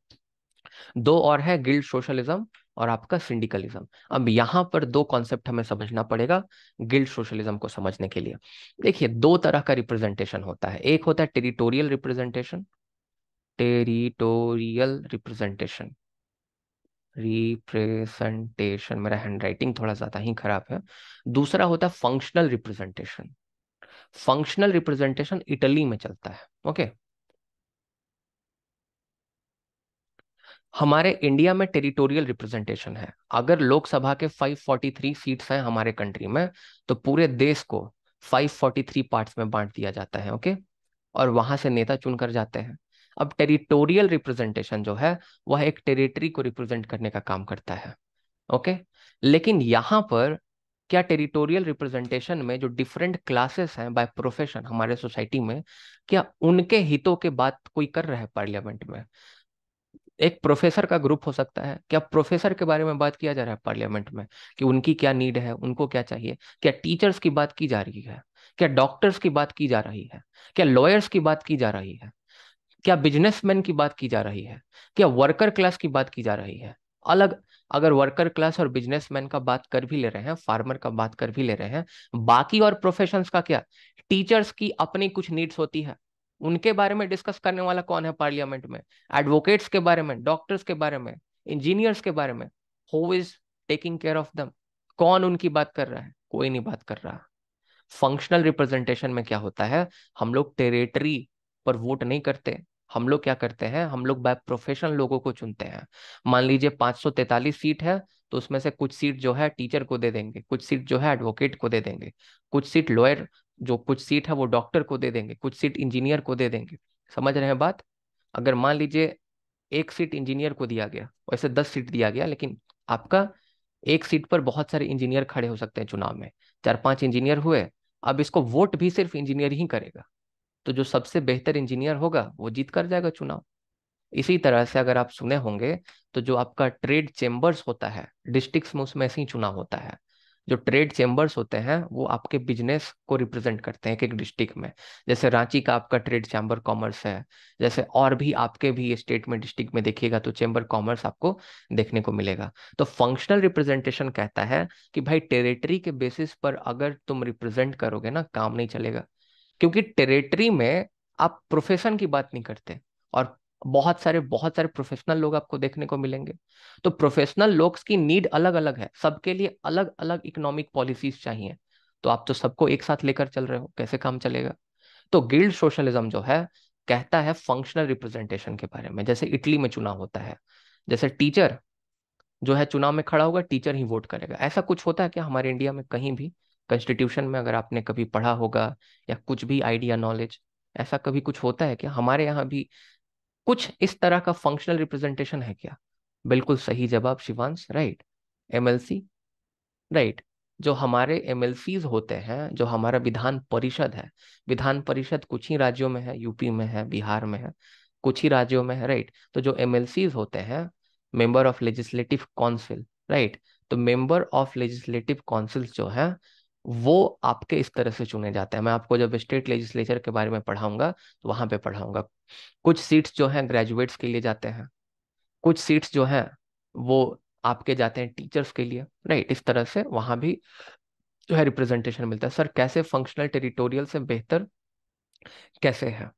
दो और है गिल्ड सोशलिज्म और आपका सिंडिकलिज्म अब यहां पर दो कॉन्सेप्ट हमें समझना पड़ेगा गिल्ड सोशलिज्म को समझने के लिए देखिए दो तरह का रिप्रेजेंटेशन होता है एक होता है territorial representation territorial representation representation मेरा हैंडराइटिंग थोड़ा ज़्यादा ही खराब है दूसरा होता है functional representation functional representation Italy में चलता है ओके हमारे इंडिया में टेरिटोरियल रिप्रेजेंटेशन है अगर लोकसभा के 543 सीट्स हैं हमारे कंट्री में तो पूरे देश को 543 पार्ट्स में बांट दिया जाता है ओके और वहां से नेता चुनकर जाते हैं अब टेरिटोरियल रिप्रेजेंटेशन जो है वह एक टेरिटरी को रिप्रेजेंट करने का काम करता है ओके लेकिन यहाँ पर क्या टेरिटोरियल रिप्रेजेंटेशन में जो डिफरेंट क्लासेस हैं बाय प्रोफेशन हमारे सोसाइटी में क्या उनके हितों के बात कोई कर रहा है पार्लियामेंट में एक प्रोफेसर का ग्रुप हो सकता है क्या प्रोफेसर के बारे में बात किया जा रहा है पार्लियामेंट में कि उनकी क्या नीड है उनको क्या चाहिए क्या टीचर्स की बात की जा रही है क्या डॉक्टर्स की बात की जा रही है क्या लॉयर्स की बात की जा रही है क्या बिजनेसमैन की बात की जा रही है क्या वर्कर क्लास की बात की जा रही है अलग अगर वर्कर क्लास और बिजनेसमैन का बात कर भी ले रहे हैं फार्मर का बात कर भी ले रहे हैं बाकी और प्रोफेशन का क्या टीचर्स की अपनी कुछ नीड्स होती है उनके बारे में डिस्कस करने वाला कौन है पार्लियामेंट में एडवोकेट्स के बारे में डॉक्टर्स के बारे में इंजीनियर्स के बारे में who is taking care of them कौन उनकी बात कर रहा है कोई नहीं बात कर रहा फंक्शनल रिप्रेजेंटेशन में क्या होता है हम लोग टेरिटरी पर वोट नहीं करते हम लोग क्या करते हैं हम लोग बाय प्रोफेशन लोगों को चुनते हैं मान लीजिए तैतालीस सीट है तो उसमें से कुछ सीट जो है टीचर को दे देंगे कुछ सीट जो है एडवोकेट को दे देंगे कुछ सीट लॉयर जो कुछ सीट है वो डॉक्टर को दे देंगे कुछ सीट इंजीनियर को दे देंगे समझ रहे हैं बात अगर मान लीजिए एक सीट इंजीनियर को दिया गया वैसे दस सीट दिया गया लेकिन आपका एक सीट पर बहुत सारे इंजीनियर खड़े हो सकते हैं चुनाव में चार पांच इंजीनियर हुए अब इसको वोट भी सिर्फ इंजीनियर ही करेगा तो जो सबसे बेहतर इंजीनियर होगा वो जीत कर जाएगा चुनाव इसी तरह से अगर आप सुने होंगे तो जो आपका ट्रेड चेम्बर्स होता है डिस्ट्रिक्ट में उसमें ऐसे ही चुनाव होता है जो ट्रेड चेंबर्स होते हैं वो आपके बिजनेस को रिप्रेजेंट करते हैं एक एक डिस्ट्रिक्ट में जैसे रांची का आपका ट्रेड चैम्बर कॉमर्स है जैसे और भी आपके भी स्टेट में डिस्ट्रिक्ट में देखिएगा तो चैम्बर कॉमर्स आपको देखने को मिलेगा तो फंक्शनल रिप्रेजेंटेशन कहता है कि भाई टेरिटरी के बेसिस पर अगर तुम रिप्रेजेंट करोगे ना काम नहीं चलेगा क्योंकि टेरिटरी में आप प्रोफेशन की बात नहीं करते और बहुत सारे बहुत सारे प्रोफेशनल लोग आपको देखने को मिलेंगे तो प्रोफेशनल लोग की नीड अलग अलग है सबके लिए अलग अलग इकोनॉमिक पॉलिसीज चाहिए तो आप तो सबको एक साथ लेकर चल रहे हो कैसे काम चलेगा तो गिल्ड सोशलिज्म जो है कहता है फंक्शनल रिप्रेजेंटेशन के बारे में जैसे इटली में चुनाव होता है जैसे टीचर जो है चुनाव में खड़ा होगा टीचर ही वोट करेगा ऐसा कुछ होता है क्या हमारे इंडिया में कहीं भी कॉन्स्टिट्यूशन में अगर आपने कभी पढ़ा होगा या कुछ भी आइडिया नॉलेज ऐसा कभी कुछ होता है क्या हमारे यहाँ भी कुछ इस तरह का फंक्शनल रिप्रेजेंटेशन है क्या बिल्कुल सही जवाब शिवांश राइट एम राइट जो हमारे एम होते हैं जो हमारा विधान परिषद है विधान परिषद कुछ ही राज्यों में है यूपी में है बिहार में है कुछ ही राज्यों में है राइट तो जो एम होते हैं member of legislative council right तो मेंबर ऑफ लेजिस्लेटिव काउंसिल जो है वो आपके इस तरह से चुने जाते हैं मैं आपको जब स्टेट लेजिस्लेचर के बारे में पढ़ाऊंगा तो वहां पे पढ़ाऊंगा कुछ सीट्स जो हैं ग्रेजुएट्स के लिए जाते हैं कुछ सीट्स जो हैं वो आपके जाते हैं टीचर्स के लिए राइट इस तरह से वहां भी जो है रिप्रेजेंटेशन मिलता है सर कैसे फंक्शनल टेरिटोरियल से बेहतर कैसे है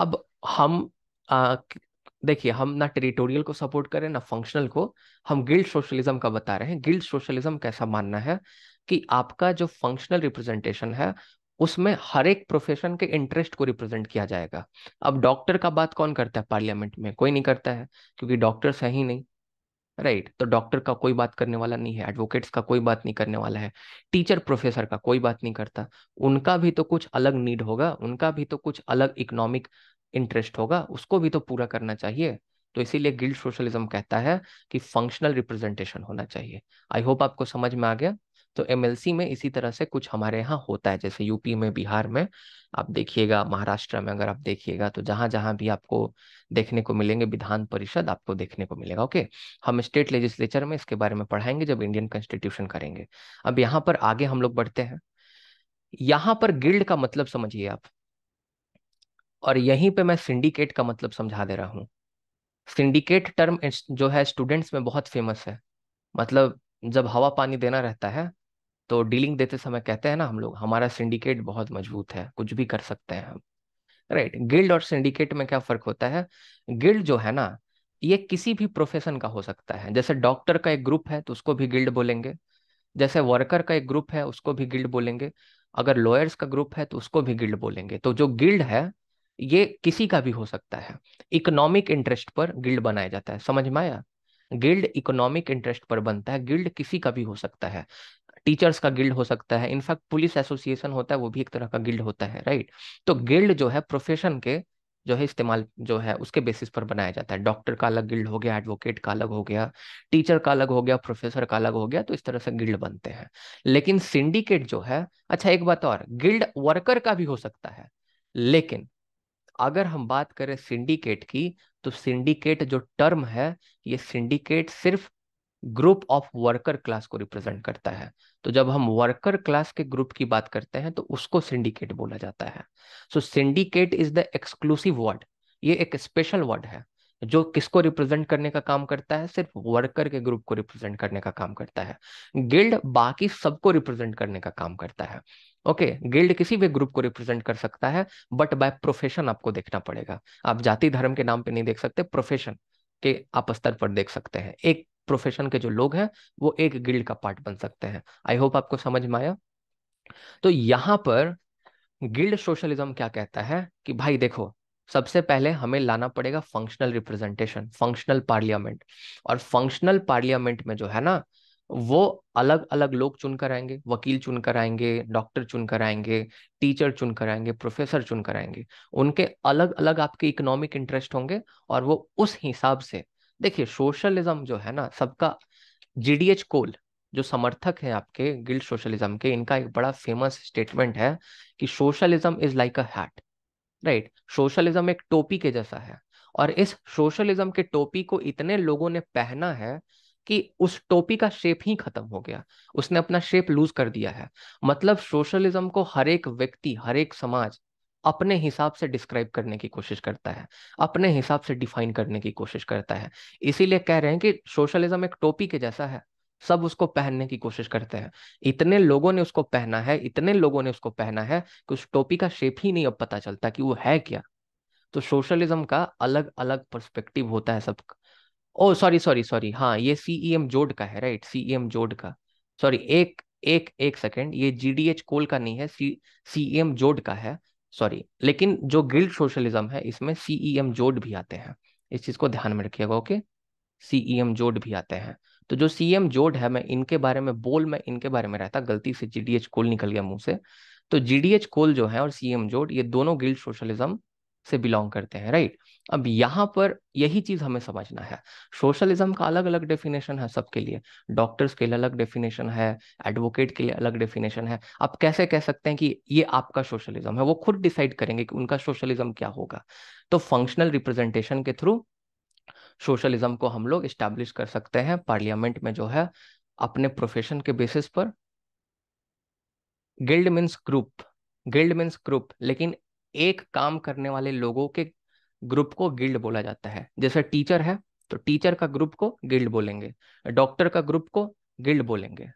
अब हम देखिए हम ना टेरिटोरियल को सपोर्ट करें ना फंक्शनल को हम गिल्ड सोशलिज्म का बता रहे हैं गिल्ड सोशलिज्म कैसा मानना है कि आपका जो फंक्शनल रिप्रेजेंटेशन है उसमें हर एक प्रोफेशन के इंटरेस्ट को रिप्रेजेंट किया जाएगा अब डॉक्टर का बात कौन करता है पार्लियामेंट में कोई नहीं करता है क्योंकि डॉक्टर है ही नहीं राइट right. तो डॉक्टर का कोई बात करने वाला नहीं है एडवोकेट्स का कोई बात नहीं करने वाला है टीचर प्रोफेसर का कोई बात नहीं करता उनका भी तो कुछ अलग नीड होगा उनका भी तो कुछ अलग इकोनॉमिक इंटरेस्ट होगा उसको भी तो पूरा करना चाहिए तो इसीलिए गिल्ड सोशलिज्म कहता है कि फंक्शनल रिप्रेजेंटेशन होना चाहिए आई होप आपको समझ में आ गया तो एमएलसी में इसी तरह से कुछ हमारे यहाँ होता है जैसे यूपी में बिहार में आप देखिएगा महाराष्ट्र में अगर आप देखिएगा तो जहां जहां भी आपको देखने को मिलेंगे विधान परिषद आपको देखने को मिलेगा ओके हम स्टेट लेजिस्लेचर में इसके बारे में पढ़ाएंगे जब इंडियन कॉन्स्टिट्यूशन करेंगे अब यहाँ पर आगे हम लोग बढ़ते हैं यहाँ पर गिल्ड का मतलब समझिए आप और यहीं पे मैं सिंडिकेट का मतलब समझा दे रहा हूँ सिंडिकेट टर्म जो है स्टूडेंट्स में बहुत फेमस है मतलब जब हवा पानी देना रहता है तो डीलिंग देते समय कहते हैं ना हम लोग हमारा सिंडिकेट बहुत मजबूत है कुछ भी कर सकते हैं हम राइट गिल्ड और सिंडिकेट में क्या फर्क होता है गिल्ड जो है ना ये किसी भी प्रोफेशन का हो सकता है जैसे डॉक्टर का एक ग्रुप है तो उसको भी गिल्ड बोलेंगे जैसे वर्कर का एक ग्रुप है उसको भी गिल्ड बोलेंगे अगर लॉयर्स का ग्रुप है तो उसको भी गिल्ड बोलेंगे तो जो गिल्ड है ये किसी का भी हो सकता है इकोनॉमिक इंटरेस्ट पर गिल्ड बनाया जाता है समझ में आया गिल्ड इकोनॉमिक इंटरेस्ट पर बनता है गिल्ड किसी का भी हो सकता है टीचर्स का गिल्ड हो सकता है इनफैक्ट पुलिस एसोसिएशन होता है वो भी एक तरह का गिल्ड होता है राइट तो गिल्ड जो है प्रोफेशन के जो है इस्तेमाल जो है उसके बेसिस पर बनाया जाता है डॉक्टर का अलग गिल्ड हो गया एडवोकेट का अलग हो गया टीचर का अलग हो गया प्रोफेसर का अलग हो गया तो इस तरह से गिल्ड बनते हैं लेकिन सिंडिकेट जो है अच्छा एक बात और गिल्ड वर्कर का भी हो सकता है लेकिन अगर हम बात करें सिंडिकेट की तो सिंडिकेट जो टर्म है ये सिंडिकेट सिर्फ ग्रुप ऑफ वर्कर क्लास को रिप्रेजेंट करता है तो जब हम वर्कर क्लास के ग्रुप की बात करते हैं तो उसको सिंडिकेट बोला जाता है so syndicate is the exclusive word ये एक स्पेशल वर्ड है जो किसको रिप्रेजेंट करने का काम करता है सिर्फ वर्कर के ग्रुप को रिप्रेजेंट करने का काम करता है गिल्ड बाकी सबको रिप्रेजेंट करने का काम करता है ओके okay, गिल्ड किसी भी ग्रुप को रिप्रेजेंट कर सकता है बट बाय प्रोफेशन आपको देखना पड़ेगा आप जाति धर्म के नाम पे नहीं देख सकते प्रोफेशन के आप स्तर पर देख सकते हैं एक प्रोफेशन के जो लोग हैं वो एक गिल्ड का पार्ट बन सकते हैं आई होप आपको समझ में आया तो यहां पर गिल्ड सोशलिज्म क्या कहता है कि भाई देखो सबसे पहले हमें लाना पड़ेगा फंक्शनल रिप्रेजेंटेशन फंक्शनल पार्लियामेंट और फंक्शनल पार्लियामेंट में जो है ना वो अलग अलग लोग चुनकर आएंगे वकील चुनकर आएंगे डॉक्टर चुनकर आएंगे टीचर चुनकर आएंगे प्रोफेसर चुनकर आएंगे उनके अलग अलग आपके इकोनॉमिक इंटरेस्ट होंगे और वो उस हिसाब से देखिए सोशलिज्म जो है ना सबका जीडीएच कोल जो समर्थक है आपके गिल्ड सोशलिज्म के इनका एक बड़ा फेमस स्टेटमेंट है कि socialism is like a hat right socialism एक टोपी के जैसा है और इस सोशलिज्म के टोपी को इतने लोगों ने पहना है कि उस टोपी का शेप ही खत्म हो गया उसने अपना शेप लूज कर दिया है मतलब सोशलिज्म को हर एक व्यक्ति हर एक समाज अपने हिसाब से डिस्क्राइब करने की कोशिश करता है अपने हिसाब से डिफाइन करने की कोशिश करता है इसीलिए कह रहे हैं कि सोशलिज्म एक टोपी के जैसा है सब उसको पहनने की कोशिश करते हैं इतने लोगों ने उसको पहना है इतने लोगों ने उसको पहना है कि उस टोपी का शेप ही नहीं अब पता चलता कि वो है क्या तो सोशलिज्म का अलग अलग पर्सपेक्टिव होता है सब ओ सॉरी सॉरी सॉरी हाँ ये एम जोड e का है राइट एम जोड का सॉरी एक एक एक सेकेंड ये जीडीएच कोल का नहीं है सी एम जोड का है सॉरी लेकिन जो गिल्ड सोशलिज्म है इसमें सीईएम e जोड भी आते हैं इस चीज को ध्यान में रखिएगा ओके सीईएम e जोड भी आते हैं तो जो सीएम e जोड है मैं इनके बारे में बोल मैं इनके बारे में रहता गलती से जीडीएच कोल निकल गया मुंह से तो जीडीएच कोल जो है और सीएम जोड ये दोनों गिल्ड सोशलिज्म से बिलोंग करते हैं राइट अब यहाँ पर यही चीज हमें समझना है सोशलिज्म का अलग अलग डेफिनेशन है सबके लिए डॉक्टर्स के लिए अलग डेफिनेशन है एडवोकेट के लिए अलग डेफिनेशन है आप कैसे कह सकते हैं कि ये आपका सोशलिज्म है वो खुद डिसाइड करेंगे कि उनका सोशलिज्म क्या होगा तो फंक्शनल रिप्रेजेंटेशन के थ्रू सोशलिज्म को हम लोग स्टैब्लिश कर सकते हैं पार्लियामेंट में जो है अपने प्रोफेशन के बेसिस पर guild means group guild means group लेकिन एक काम करने वाले लोगों के ग्रुप को गिल्ड बोला जाता है जैसे टीचर है तो टीचर का ग्रुप को गिल्ड बोलेंगे डॉक्टर का ग्रुप को गिल्ड बोलेंगे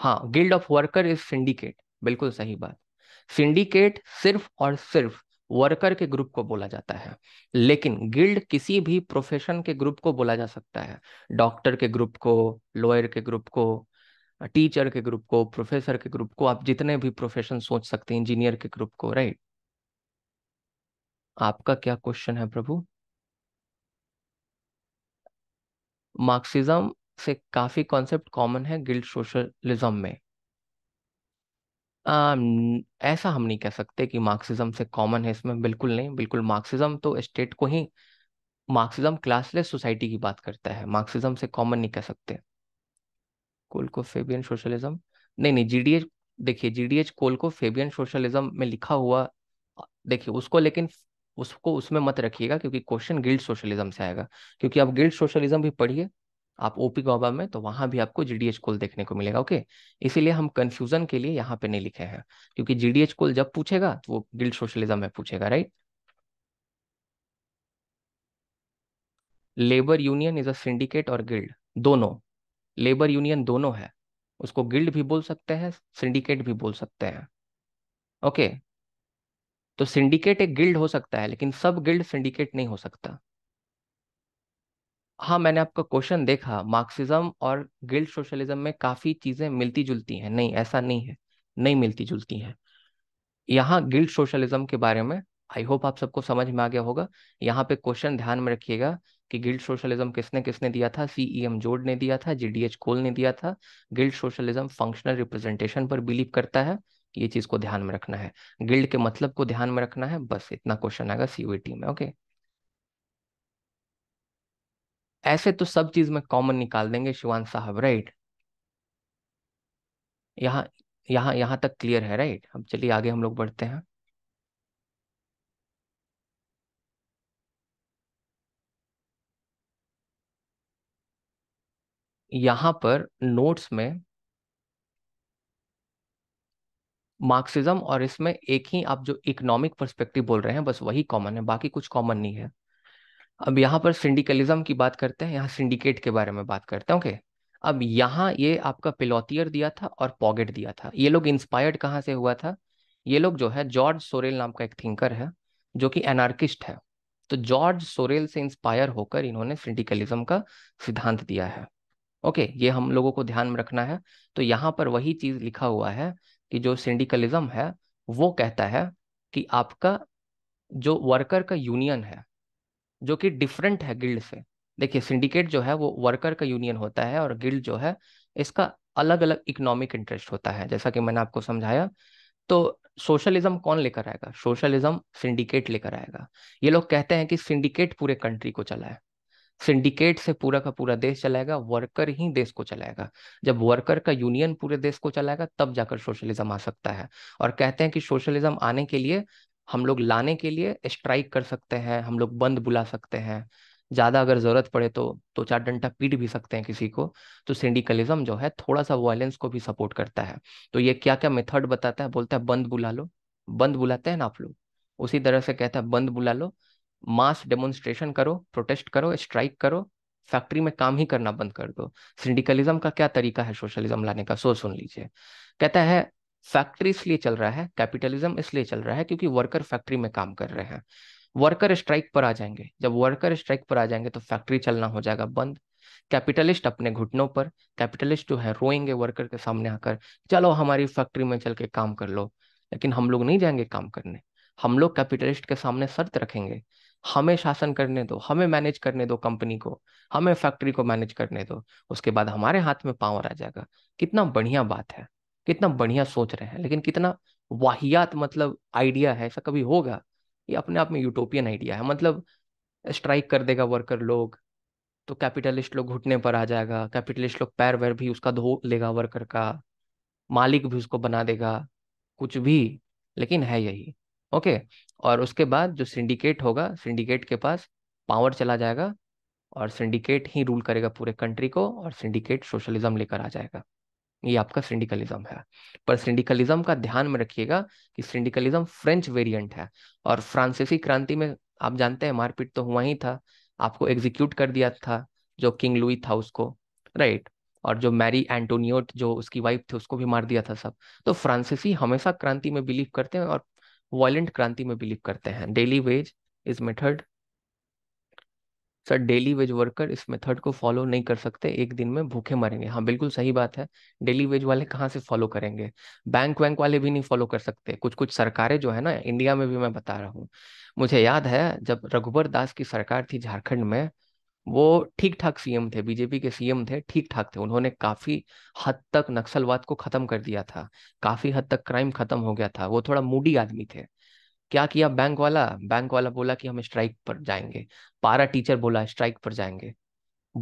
हाँ guild of worker is syndicate बिल्कुल सही बात सिंडिकेट सिर्फ और सिर्फ वर्कर के ग्रुप को बोला जाता है लेकिन गिल्ड किसी भी प्रोफेशन के ग्रुप को बोला जा सकता है डॉक्टर के ग्रुप को लॉयर के ग्रुप को टीचर के ग्रुप को प्रोफेसर के ग्रुप को आप जितने भी प्रोफेशन सोच सकते हैं इंजीनियर के ग्रुप को राइट आपका क्या क्वेश्चन है प्रभु मार्क्सिज्म से काफी कॉन्सेप्ट कॉमन है गिल्ड सोशलिज्म में आ, ऐसा हम नहीं कह सकते कि मार्क्सिज्म से कॉमन है इसमें बिल्कुल नहीं बिल्कुल मार्क्सिज्म तो स्टेट को ही मार्क्सिज्म क्लासलेस सोसाइटी की बात करता है मार्क्सिज्म से कॉमन नहीं कह सकते कोल फेबियन सोशलिज्म नहीं नहीं जीडीएच देखिए जीडीएच कोल को फेबियन सोशलिज्म में लिखा हुआ देखिए उसको लेकिन उसको उसमें मत रखिएगा क्योंकि क्वेश्चन गिल्ड सोशलिज्म से आएगा क्योंकि आप गिल्ड सोशलिज्म भी पढ़िए आप ओपी गौबा में तो वहां भी आपको जीडीएच कोल देखने को मिलेगा ओके इसीलिए हम कंफ्यूजन के लिए यहाँ पे नहीं लिखे हैं क्योंकि जीडीएच कोल जब पूछेगा तो वो गिल्ड सोशलिज्म में पूछेगा right labour union is a syndicate और गिल्ड दोनों लेबर यूनियन दोनों है उसको गिल्ड भी बोल सकते हैं सिंडिकेट भी बोल सकते हैं ओके तो सिंडिकेट एक गिल्ड हो सकता है लेकिन सब गिल्ड सिंडिकेट नहीं हो सकता हाँ मैंने आपका क्वेश्चन देखा मार्क्सिज्म और गिल्ड सोशलिज्म में काफ़ी चीज़ें मिलती जुलती हैं नहीं ऐसा नहीं है नहीं मिलती जुलती हैं यहाँ गिल्ड सोशलिज्म के बारे में आई होप आप सबको समझ में आ गया होगा यहाँ पे क्वेश्चन ध्यान में रखिएगा कि गिल्ड सोशलिज्म किसने किसने दिया था सीई एम e जोड ने दिया था जीडीएच कोल ने दिया था गिल्ड सोशलिज्म फंक्शनल रिप्रेजेंटेशन पर बिलीव करता है ये चीज को ध्यान में रखना है गिल्ड के मतलब को ध्यान में रखना है बस इतना क्वेश्चन आएगा सीवीटी में ओके ऐसे तो सब चीज में कॉमन निकाल देंगे शिवान साहब राइट यहाँ यहाँ यहाँ तक क्लियर है राइट अब चलिए आगे हम लोग बढ़ते हैं यहाँ पर नोट्स में मार्क्सिज्म और इसमें एक ही आप जो इकोनॉमिक पर्सपेक्टिव बोल रहे हैं बस वही कॉमन है बाकी कुछ कॉमन नहीं है अब यहाँ पर सिंडिकलिज्म की बात करते हैं यहाँ सिंडिकेट के बारे में बात करते हैं ओके अब यहाँ ये आपका पिलोतियर दिया था और पॉगेट दिया था ये लोग इंस्पायर्ड कहाँ से हुआ था ये लोग जो है जॉर्ज सोरेल नाम का एक थिंकर है जो कि एनार्किस्ट है तो जॉर्ज सोरेल से इंस्पायर होकर इन्होंने सिंडिकलिज्म का सिद्धांत दिया है ओके ये हम लोगों को ध्यान में रखना है तो यहाँ पर वही चीज लिखा हुआ है कि जो सिंडिकलिज्म है वो कहता है कि आपका जो वर्कर का यूनियन है जो कि डिफरेंट है गिल्ड से देखिए सिंडिकेट जो है वो वर्कर का यूनियन होता है और गिल्ड जो है इसका अलग अलग इकोनॉमिक इंटरेस्ट होता है जैसा कि मैंने आपको समझाया तो सोशलिज्म कौन लेकर आएगा सोशलिज्म सिंडिकेट लेकर आएगा ये लोग कहते हैं कि सिंडिकेट पूरे कंट्री को चलाए सिंडिकेट से पूरा का पूरा देश चलाएगा वर्कर ही देश को चलाएगा जब वर्कर का यूनियन पूरे देश को चलाएगा तब जाकर सोशलिज्म आ सकता है और कहते हैं कि सोशलिज्म आने के लिए हम लोग लाने के लिए स्ट्राइक कर सकते हैं हम लोग बंद बुला सकते हैं ज्यादा अगर जरूरत पड़े तो दो चार डंटा पीट भी सकते हैं किसी को तो सिंडिकलिज्म जो है थोड़ा सा वायलेंस को भी सपोर्ट करता है तो ये क्या क्या मेथड बताता है बोलता है बंद बुला लो बंद बुलाते हैं ना आप लोग उसी तरह से कहता है बंद बुला लो मास डेमोन्स्ट्रेशन करो प्रोटेस्ट करो स्ट्राइक करो फैक्ट्री में काम ही करना बंद कर दो सिंडिकलिज्म का क्या तरीका है सोशलिज्म लाने का सो सुन लीजिए कहता है फैक्ट्री इसलिए चल रहा है कैपिटलिज्म इसलिए चल रहा है क्योंकि वर्कर फैक्ट्री में काम कर रहे हैं वर्कर स्ट्राइक पर आ जाएंगे जब वर्कर स्ट्राइक पर आ जाएंगे तो फैक्ट्री चलना हो जाएगा बंद कैपिटलिस्ट अपने घुटनों पर कैपिटलिस्ट जो है रोएंगे वर्कर के सामने आकर चलो हमारी फैक्ट्री में चल के काम कर लो लेकिन हम लोग नहीं जाएंगे काम करने हम लोग कैपिटलिस्ट के सामने शर्त रखेंगे हमें शासन करने दो हमें मैनेज करने दो कंपनी को हमें फैक्ट्री को मैनेज करने दो उसके बाद हमारे हाथ में पावर आ जाएगा कितना बढ़िया बात है कितना बढ़िया सोच रहे हैं लेकिन कितना वाहियात मतलब आइडिया है ऐसा कभी होगा ये अपने आप में यूटोपियन आइडिया है मतलब स्ट्राइक कर देगा वर्कर लोग तो कैपिटलिस्ट लोग घुटने पर आ जाएगा कैपिटलिस्ट लोग पैर वैर भी उसका धो लेगा वर्कर का मालिक भी उसको बना देगा कुछ भी लेकिन है यही ओके और उसके बाद जो सिंडिकेट होगा सिंडिकेट के पास पावर चला जाएगा और सिंडिकेट ही रूल करेगा पूरे कंट्री को और सिंडिकेट सोशलिज्म लेकर आ जाएगा ये आपका सिंडिकलिज्म है पर सिंडिकलिज्म का ध्यान में रखिएगा कि सिंडिकलिज्म फ्रेंच वेरिएंट है और फ्रांसीसी क्रांति में आप जानते हैं मारपीट तो हुआ ही था आपको एग्जीक्यूट कर दिया था जो किंग लुई था उसको राइट और जो मैरी एंटोनियोट जो उसकी वाइफ थी उसको भी मार दिया था सब तो फ्रांसीसी हमेशा क्रांति में बिलीव करते हैं और वॉयेंट क्रांति में बिलीव करते हैं daily wage is method sir daily wage worker इस मेथड को फॉलो नहीं कर सकते एक दिन में भूखे मरेंगे हाँ बिल्कुल सही बात है डेली वेज वाले कहाँ से फॉलो करेंगे बैंक वैंक वाले भी नहीं फॉलो कर सकते कुछ कुछ सरकारें जो है ना इंडिया में भी मैं बता रहा हूँ मुझे याद है जब रघुबर दास की सरकार थी झारखंड में वो ठीक ठाक सीएम थे बीजेपी के सीएम थे ठीक ठाक थे उन्होंने काफी हद तक नक्सलवाद को खत्म कर दिया था काफी हद तक क्राइम खत्म हो गया था वो थोड़ा मूडी आदमी थे क्या किया बैंक वाला बैंक वाला बोला कि हम स्ट्राइक पर जाएंगे पारा टीचर बोला स्ट्राइक पर जाएंगे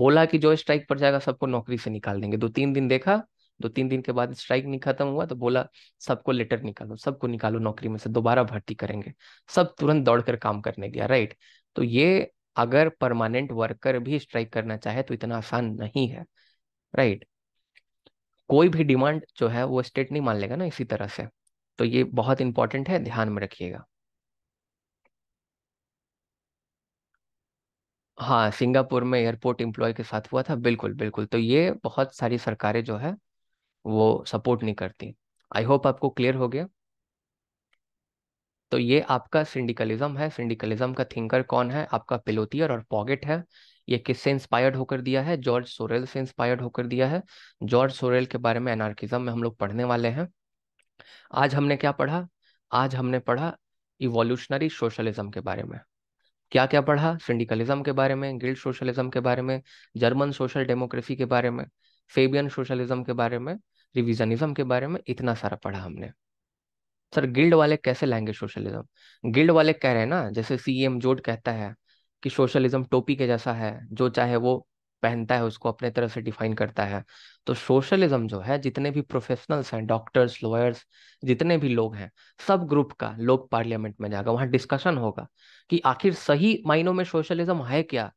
बोला कि जो स्ट्राइक पर जाएगा सबको नौकरी से निकाल देंगे दो तीन दिन देखा दो तीन दिन के बाद स्ट्राइक नहीं खत्म हुआ तो बोला सबको लेटर निकालो सबको निकालो नौकरी में से दोबारा भर्ती करेंगे सब तुरंत दौड़ कर काम करने गया राइट तो ये अगर परमानेंट वर्कर भी स्ट्राइक करना चाहे तो इतना आसान नहीं है राइट कोई भी डिमांड जो है वो स्टेट नहीं मान लेगा ना इसी तरह से तो ये बहुत इंपॉर्टेंट है ध्यान में रखिएगा हाँ सिंगापुर में एयरपोर्ट एम्प्लॉय के साथ हुआ था बिल्कुल बिल्कुल तो ये बहुत सारी सरकारें जो है वो सपोर्ट नहीं करती आई होप आपको क्लियर हो गया तो ये आपका सिंडिकलिज्म है सिंडिकलिज्म का थिंकर कौन है आपका पिलोतियर और पॉगेट है ये किससे इंस्पायर्ड होकर दिया है जॉर्ज सोरेल से इंस्पायर्ड होकर दिया है जॉर्ज सोरेल के बारे में एनार्किज्म में हम लोग पढ़ने वाले हैं आज हमने क्या पढ़ा आज हमने पढ़ा इवोल्यूशनरी सोशलिज्म के बारे में क्या क्या पढ़ा सिंडिकलिज्म के बारे में गिल्ड सोशलिज्म के बारे में जर्मन सोशल डेमोक्रेसी के बारे में फेबियन सोशलिज्म के बारे में रिविजनिज्म के बारे में इतना सारा पढ़ा हमने सर गिल्ड वाले कैसे लाएंगे सोशलिज्म गिल्ड वाले कह रहे हैं ना जैसे सीएम जोड कहता है कि सोशलिज्म टोपी के जैसा है जो चाहे वो पहनता है उसको अपने तरह से डिफाइन करता है तो सोशलिज्म जो है जितने भी प्रोफेशनल्स हैं डॉक्टर्स लॉयर्स जितने भी लोग हैं सब ग्रुप का लोग पार्लियामेंट में जाएगा वहां डिस्कशन होगा कि आखिर सही मायनों में सोशलिज्म है क्या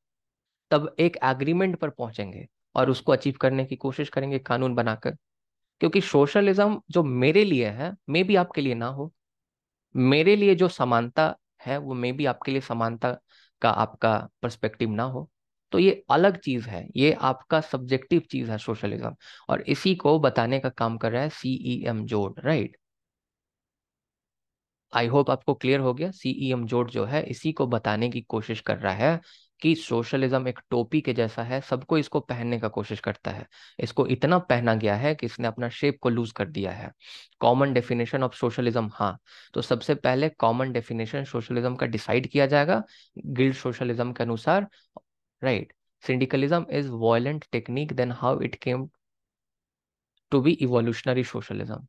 तब एक एग्रीमेंट पर पहुंचेंगे और उसको अचीव करने की कोशिश करेंगे कानून बनाकर क्योंकि सोशलिज्म जो मेरे लिए है मे भी आपके लिए ना हो मेरे लिए जो समानता है वो मे भी आपके लिए समानता का आपका पर्सपेक्टिव ना हो तो ये अलग चीज है ये आपका सब्जेक्टिव चीज है सोशलिज्म और इसी को बताने का काम कर रहा है C E M Joad right I hope आपको क्लियर हो गया सीई एम जोड जो है इसी को बताने की कोशिश कर रहा है कि सोशलिज्म एक टोपी के जैसा है सबको इसको पहनने का कोशिश करता है इसको इतना पहना गया है कि इसने अपना शेप को लूज कर दिया है कॉमन डेफिनेशन ऑफ सोशलिज्म हाँ तो सबसे पहले कॉमन डेफिनेशन सोशलिज्म का डिसाइड किया जाएगा गिल्ड सोशलिज्म के अनुसार right syndicalism is violent technique then how it came to be evolutionary socialism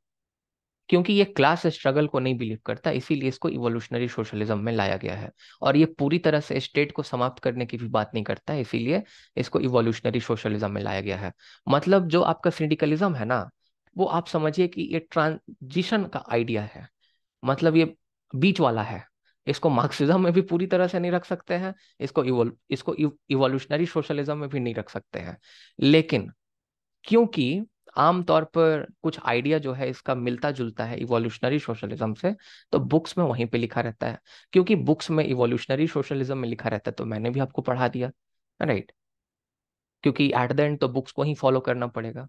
क्योंकि ये क्लास स्ट्रगल को नहीं बिलीव करता इसीलिए इसको इवोल्यूशनरी सोशलिज्म में लाया गया है और ये पूरी तरह से स्टेट को समाप्त करने की भी बात नहीं करता है इसीलिए इसको इवोल्यूशनरी सोशलिज्म में लाया गया है मतलब जो आपका सिंडिकलिज्म है ना वो आप समझिए कि ये ट्रांजिशन का आइडिया है मतलब ये बीच वाला है इसको मार्क्सिज्म में भी पूरी तरह से नहीं रख सकते हैं इसको इवोल इसको इवोल्यूशनरी सोशलिज्म में भी नहीं रख सकते हैं लेकिन क्योंकि आमतौर पर कुछ आइडिया जो है इसका मिलता जुलता है इवोल्यूशनरी सोशलिज्म से तो बुक्स में वहीं पे लिखा रहता है क्योंकि बुक्स में इवोल्यूशनरी सोशलिज्म में लिखा रहता है तो मैंने भी आपको पढ़ा दिया राइट क्योंकि एट द एंड तो बुक्स को ही फॉलो करना पड़ेगा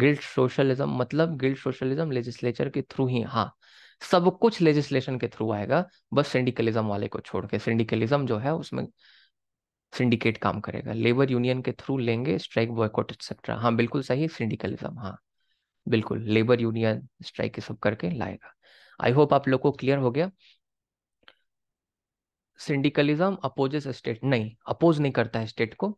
गिल्ड सोशलिज्म मतलब गिल्ड सोशलिज्म लेजिस्लेचर के थ्रू ही हाँ सब कुछ लेजिस्लेशन के थ्रू आएगा बस सिंडिकलिज्म वाले को छोड़ के सिंडिकलिज्म जो है उसमें सिंडिकेट काम करेगा लेबर यूनियन के थ्रू लेंगे स्ट्राइक बॉयकॉट एक्सेट्रा हाँ बिल्कुल सही सिंडिकलिज्म हाँ बिल्कुल लेबर यूनियन स्ट्राइक ये सब करके लाएगा आई होप आप लोग को क्लियर हो गया सिंडिकलिज्म अपोजेस स्टेट नहीं अपोज नहीं करता है स्टेट को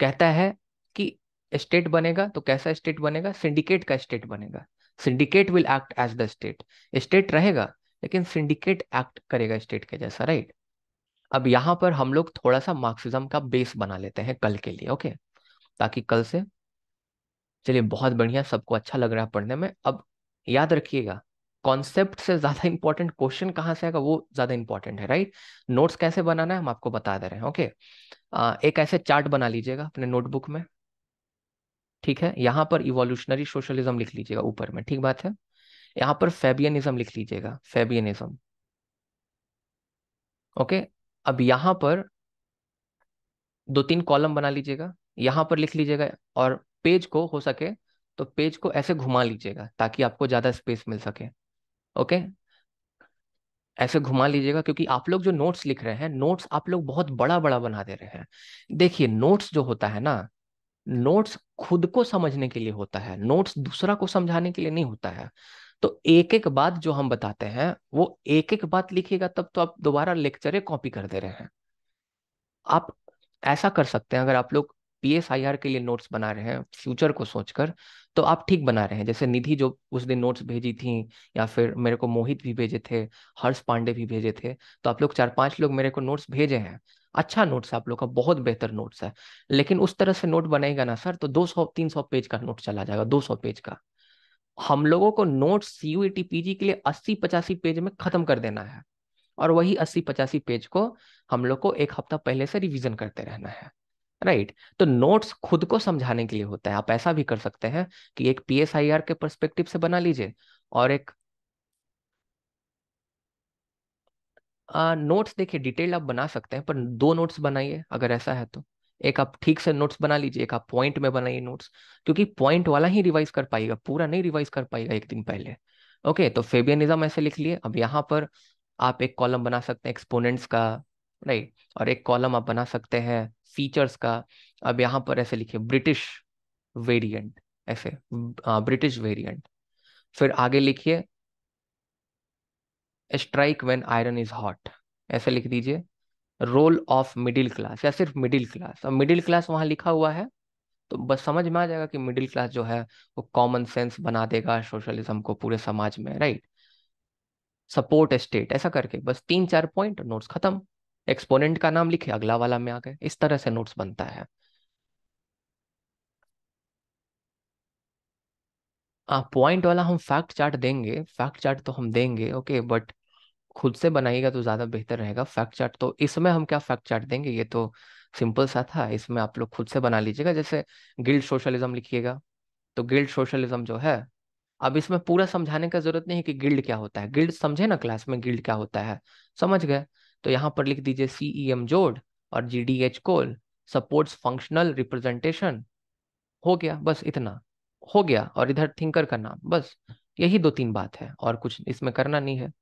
कहता है कि स्टेट बनेगा तो कैसा स्टेट बनेगा सिंडिकेट का स्टेट बनेगा syndicate will act as the state state रहेगा लेकिन सिंडिकेट एक्ट करेगा स्टेट के जैसा राइट अब यहां पर हम लोग थोड़ा सा मार्क्सिज्म का बेस बना लेते हैं कल के लिए ओके ताकि कल से चलिए बहुत बढ़िया सबको अच्छा लग रहा है पढ़ने में अब याद रखिएगा कॉन्सेप्ट से ज्यादा इंपॉर्टेंट क्वेश्चन कहाँ से आएगा वो ज्यादा इंपॉर्टेंट है राइट नोट्स कैसे बनाना है हम आपको बता दे रहे हैं ओके आ, एक ऐसे चार्ट बना लीजिएगा अपने नोटबुक में ठीक है यहाँ पर इवोल्यूशनरी सोशलिज्म लिख लीजिएगा ऊपर में ठीक बात है यहाँ पर फेबियनिज्म लिख लीजिएगा फेबियनिज्म ओके अब यहां पर दो तीन कॉलम बना लीजिएगा यहां पर लिख लीजिएगा और पेज को हो सके तो पेज को ऐसे घुमा लीजिएगा ताकि आपको ज़्यादा स्पेस मिल सके ओके ऐसे घुमा लीजिएगा क्योंकि आप लोग जो नोट्स लिख रहे हैं नोट्स आप लोग बहुत बड़ा बड़ा बना दे रहे हैं देखिए नोट्स जो होता है ना नोट्स खुद को समझने के लिए होता है नोट्स दूसरा को समझाने के लिए नहीं होता है तो एक एक बात जो हम बताते हैं वो एक एक बात लिखेगा तब तो आप दोबारा लेक्चर कॉपी कर दे रहे हैं आप ऐसा कर सकते हैं अगर आप लोग पी के लिए नोट्स बना रहे हैं फ्यूचर को सोचकर तो आप ठीक बना रहे हैं जैसे निधि जो उस दिन नोट्स भेजी थी या फिर मेरे को मोहित भी भेजे थे हर्ष पांडे भी भेजे थे तो आप लोग चार पांच लोग मेरे को नोट्स भेजे हैं अच्छा नोट्स है आप लोग का बहुत बेहतर नोट्स है लेकिन उस तरह से नोट बनेगा ना सर तो 200 300 पेज का नोट चला जाएगा 200 पेज का हम लोगों को नोट सीयूटी पीजी के लिए अस्सी पचासी पेज में खत्म कर देना है और वही अस्सी पचासी पेज को हम लोग को एक हफ्ता पहले से रिवीजन करते रहना है राइट तो नोट्स खुद को समझाने के लिए होता है आप ऐसा भी कर सकते हैं कि एक पीएसआईआर के परस्पेक्टिव से बना लीजिए और एक नोट्स देखिए डिटेल आप बना सकते हैं पर दो नोट्स बनाइए अगर ऐसा है तो एक आप ठीक से नोट्स बना लीजिए एक आप पॉइंट में बनाइए नोट्स क्योंकि पॉइंट वाला ही रिवाइज कर पाएगा पूरा नहीं रिवाइज कर पाएगा एक दिन पहले ओके तो फेबियनिज्म ऐसे लिख लिए अब यहाँ पर आप एक कॉलम बना सकते हैं एक्सपोनेंट्स का राइट और एक कॉलम आप बना सकते हैं फीचर्स का अब यहाँ पर ऐसे लिखिए ब्रिटिश वेरिएंट ऐसे ब्रिटिश वेरिएंट फिर आगे लिखिए strike when iron is hot ऐसे लिख दीजिए रोल ऑफ मिडिल क्लास या सिर्फ मिडिल क्लास और मिडिल क्लास वहां लिखा हुआ है तो बस समझ में आ जाएगा कि मिडिल क्लास जो है वो कॉमन सेंस बना देगा सोशलिज्म को पूरे समाज में राइट सपोर्ट स्टेट ऐसा करके बस तीन चार पॉइंट नोट्स खत्म एक्सपोनेंट का नाम लिखे अगला वाला में आ गए इस तरह से नोट्स बनता है पॉइंट वाला हम फैक्ट चार्ट देंगे फैक्ट चार्ट तो हम देंगे ओके बट खुद से बनाइएगा तो ज़्यादा बेहतर रहेगा फैक्ट चार्ट तो इसमें हम क्या फैक्ट चार्ट देंगे ये तो सिंपल सा था इसमें आप लोग खुद से बना लीजिएगा जैसे गिल्ड सोशलिज्म लिखिएगा तो गिल्ड सोशलिज्म जो है अब इसमें पूरा समझाने का जरूरत नहीं है कि गिल्ड क्या होता है गिल्ड समझे ना क्लास में गिल्ड क्या होता है समझ गए तो यहाँ पर लिख दीजिए सीईएम e जोड और G D H Cole supports functional representation हो गया बस इतना हो गया और इधर थिंकर का नाम बस यही दो तीन बात है और कुछ इसमें करना नहीं है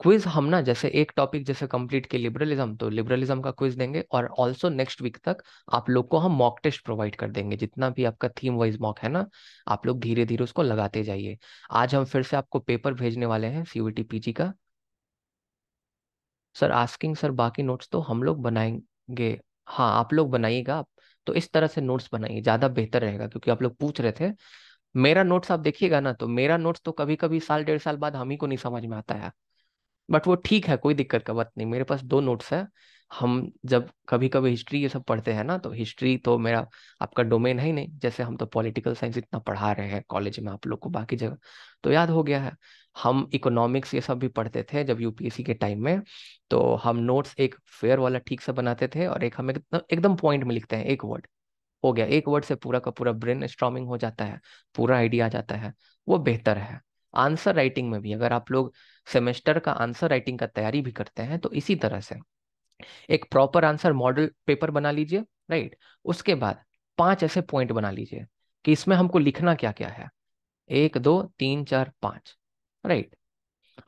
क्विज हम ना जैसे एक टॉपिक जैसे कंप्लीट के लिबरलिज्म तो लिबरलिज्म का क्विज देंगे और ऑल्सो नेक्स्ट वीक तक आप लोग को हम मॉक टेस्ट प्रोवाइड कर देंगे जितना भी आपका थीम वाइज मॉक है ना आप लोग धीरे धीरे उसको लगाते जाइए आज हम फिर से आपको पेपर भेजने वाले हैं सीवीटी पीजी का सर आस्किंग सर बाकी नोट्स तो हम लोग बनाएंगे हाँ आप लोग बनाइएगा आप तो इस तरह से नोट्स बनाइए ज़्यादा बेहतर रहेगा क्योंकि आप लोग पूछ रहे थे मेरा नोट्स आप देखिएगा ना तो मेरा नोट्स तो कभी कभी साल डेढ़ साल बाद हम ही को नहीं समझ में आता है बट वो ठीक है कोई दिक्कत का बात नहीं मेरे पास दो नोट्स है हम जब कभी कभी हिस्ट्री ये सब पढ़ते हैं ना तो हिस्ट्री तो मेरा आपका डोमेन है ही नहीं जैसे हम तो पॉलिटिकल साइंस इतना पढ़ा रहे हैं कॉलेज में आप लोग को बाकी जगह तो याद हो गया है हम इकोनॉमिक्स ये सब भी पढ़ते थे जब यूपीएससी के टाइम में तो हम नोट्स एक फेयर वाला ठीक से बनाते थे और एक हम एकदम पॉइंट में लिखते हैं एक वर्ड हो गया एक वर्ड से पूरा का पूरा ब्रेन स्ट्रॉमिंग हो जाता है पूरा आइडिया आ जाता है वो बेहतर है आंसर राइटिंग में भी अगर आप लोग सेमेस्टर का आंसर राइटिंग का तैयारी भी करते हैं तो इसी तरह से एक प्रॉपर आंसर मॉडल पेपर बना लीजिए राइट उसके बाद पांच ऐसे पॉइंट बना लीजिए कि इसमें हमको लिखना क्या क्या है एक दो तीन चार पांच राइट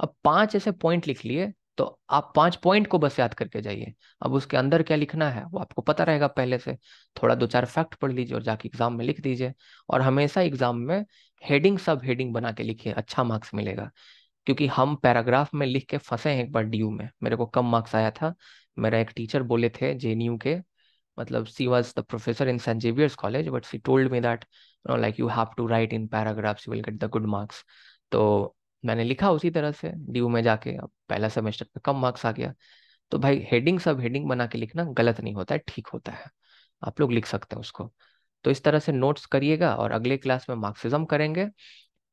अब पांच ऐसे पॉइंट लिख लिए तो आप पांच पॉइंट को बस याद करके जाइए अब उसके अंदर क्या लिखना है वो आपको पता रहेगा पहले से थोड़ा दो चार फैक्ट पढ़ लीजिए और जाके एग्जाम में लिख दीजिए और हमेशा एग्जाम में हेडिंग सब हेडिंग बना के लिखिए अच्छा मार्क्स मिलेगा क्योंकि हम पैराग्राफ में लिख के फंसे हैं एक बार डी में मेरे को कम मार्क्स आया था मेरा एक टीचर बोले थे जे के मतलब she was the professor in Saint Xavier's college but she told me that like you have to write in paragraphs you will get the good marks तो मैंने लिखा उसी तरह से डी में जाके अब पहला सेमेस्टर पे कम मार्क्स आ गया तो भाई हेडिंग सब हेडिंग बना के लिखना गलत नहीं होता है ठीक होता है आप लोग लिख सकते हैं उसको तो इस तरह से नोट्स करिएगा और अगले क्लास में मार्क्सिज्म करेंगे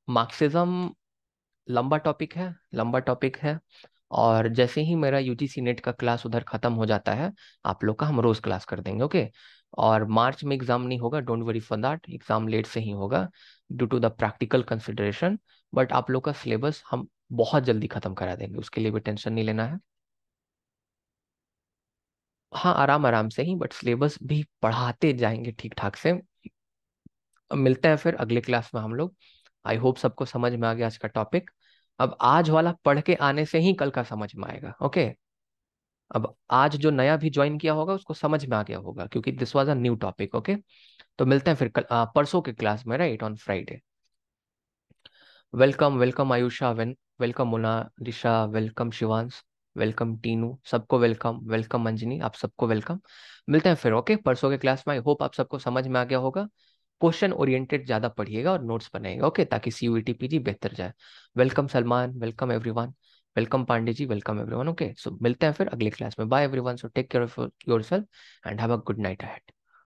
मार्क्सिज्म लंबा टॉपिक है लंबा टॉपिक है और जैसे ही मेरा यूजीसी नेट का क्लास उधर खत्म हो जाता है आप लोग का हम रोज क्लास कर देंगे ओके और मार्च में एग्जाम नहीं होगा don't worry for that exam late से ही होगा due to the practical consideration but आप लोग का सिलेबस हम बहुत जल्दी खत्म करा देंगे उसके लिए भी टेंशन नहीं लेना है हाँ आराम आराम से ही बट सिलेबस भी पढ़ाते जाएंगे ठीक ठाक से मिलते हैं फिर अगले क्लास में हम लोग आई होप सबको समझ में आ गया आज का टॉपिक अब आज वाला पढ़ के आने से ही कल का समझ में आएगा ओके अब आज जो नया भी ज्वाइन किया होगा उसको समझ में आ गया होगा क्योंकि this was a new topic okay तो मिलते हैं फिर कल परसों के क्लास में right on Friday welcome welcome Ayusha वेन welcome Muna Disha welcome Shivansh welcome Tinu सबको वेलकम वेलकम अंजनी आप सबको वेलकम मिलते हैं फिर ओके परसों के क्लास में आई होप आप सबको समझ में आ गया होगा क्वेश्चन ओरिएंटेड ज्यादा पढ़िएगा और नोट्स बनाएगा ओके ताकि सीयूईटी पीजी e बेहतर जाए welcome Salman welcome everyone welcome Pandey ji welcome everyone okay so मिलते हैं फिर अगले क्लास में bye everyone so take care of yourself and have a good night ahead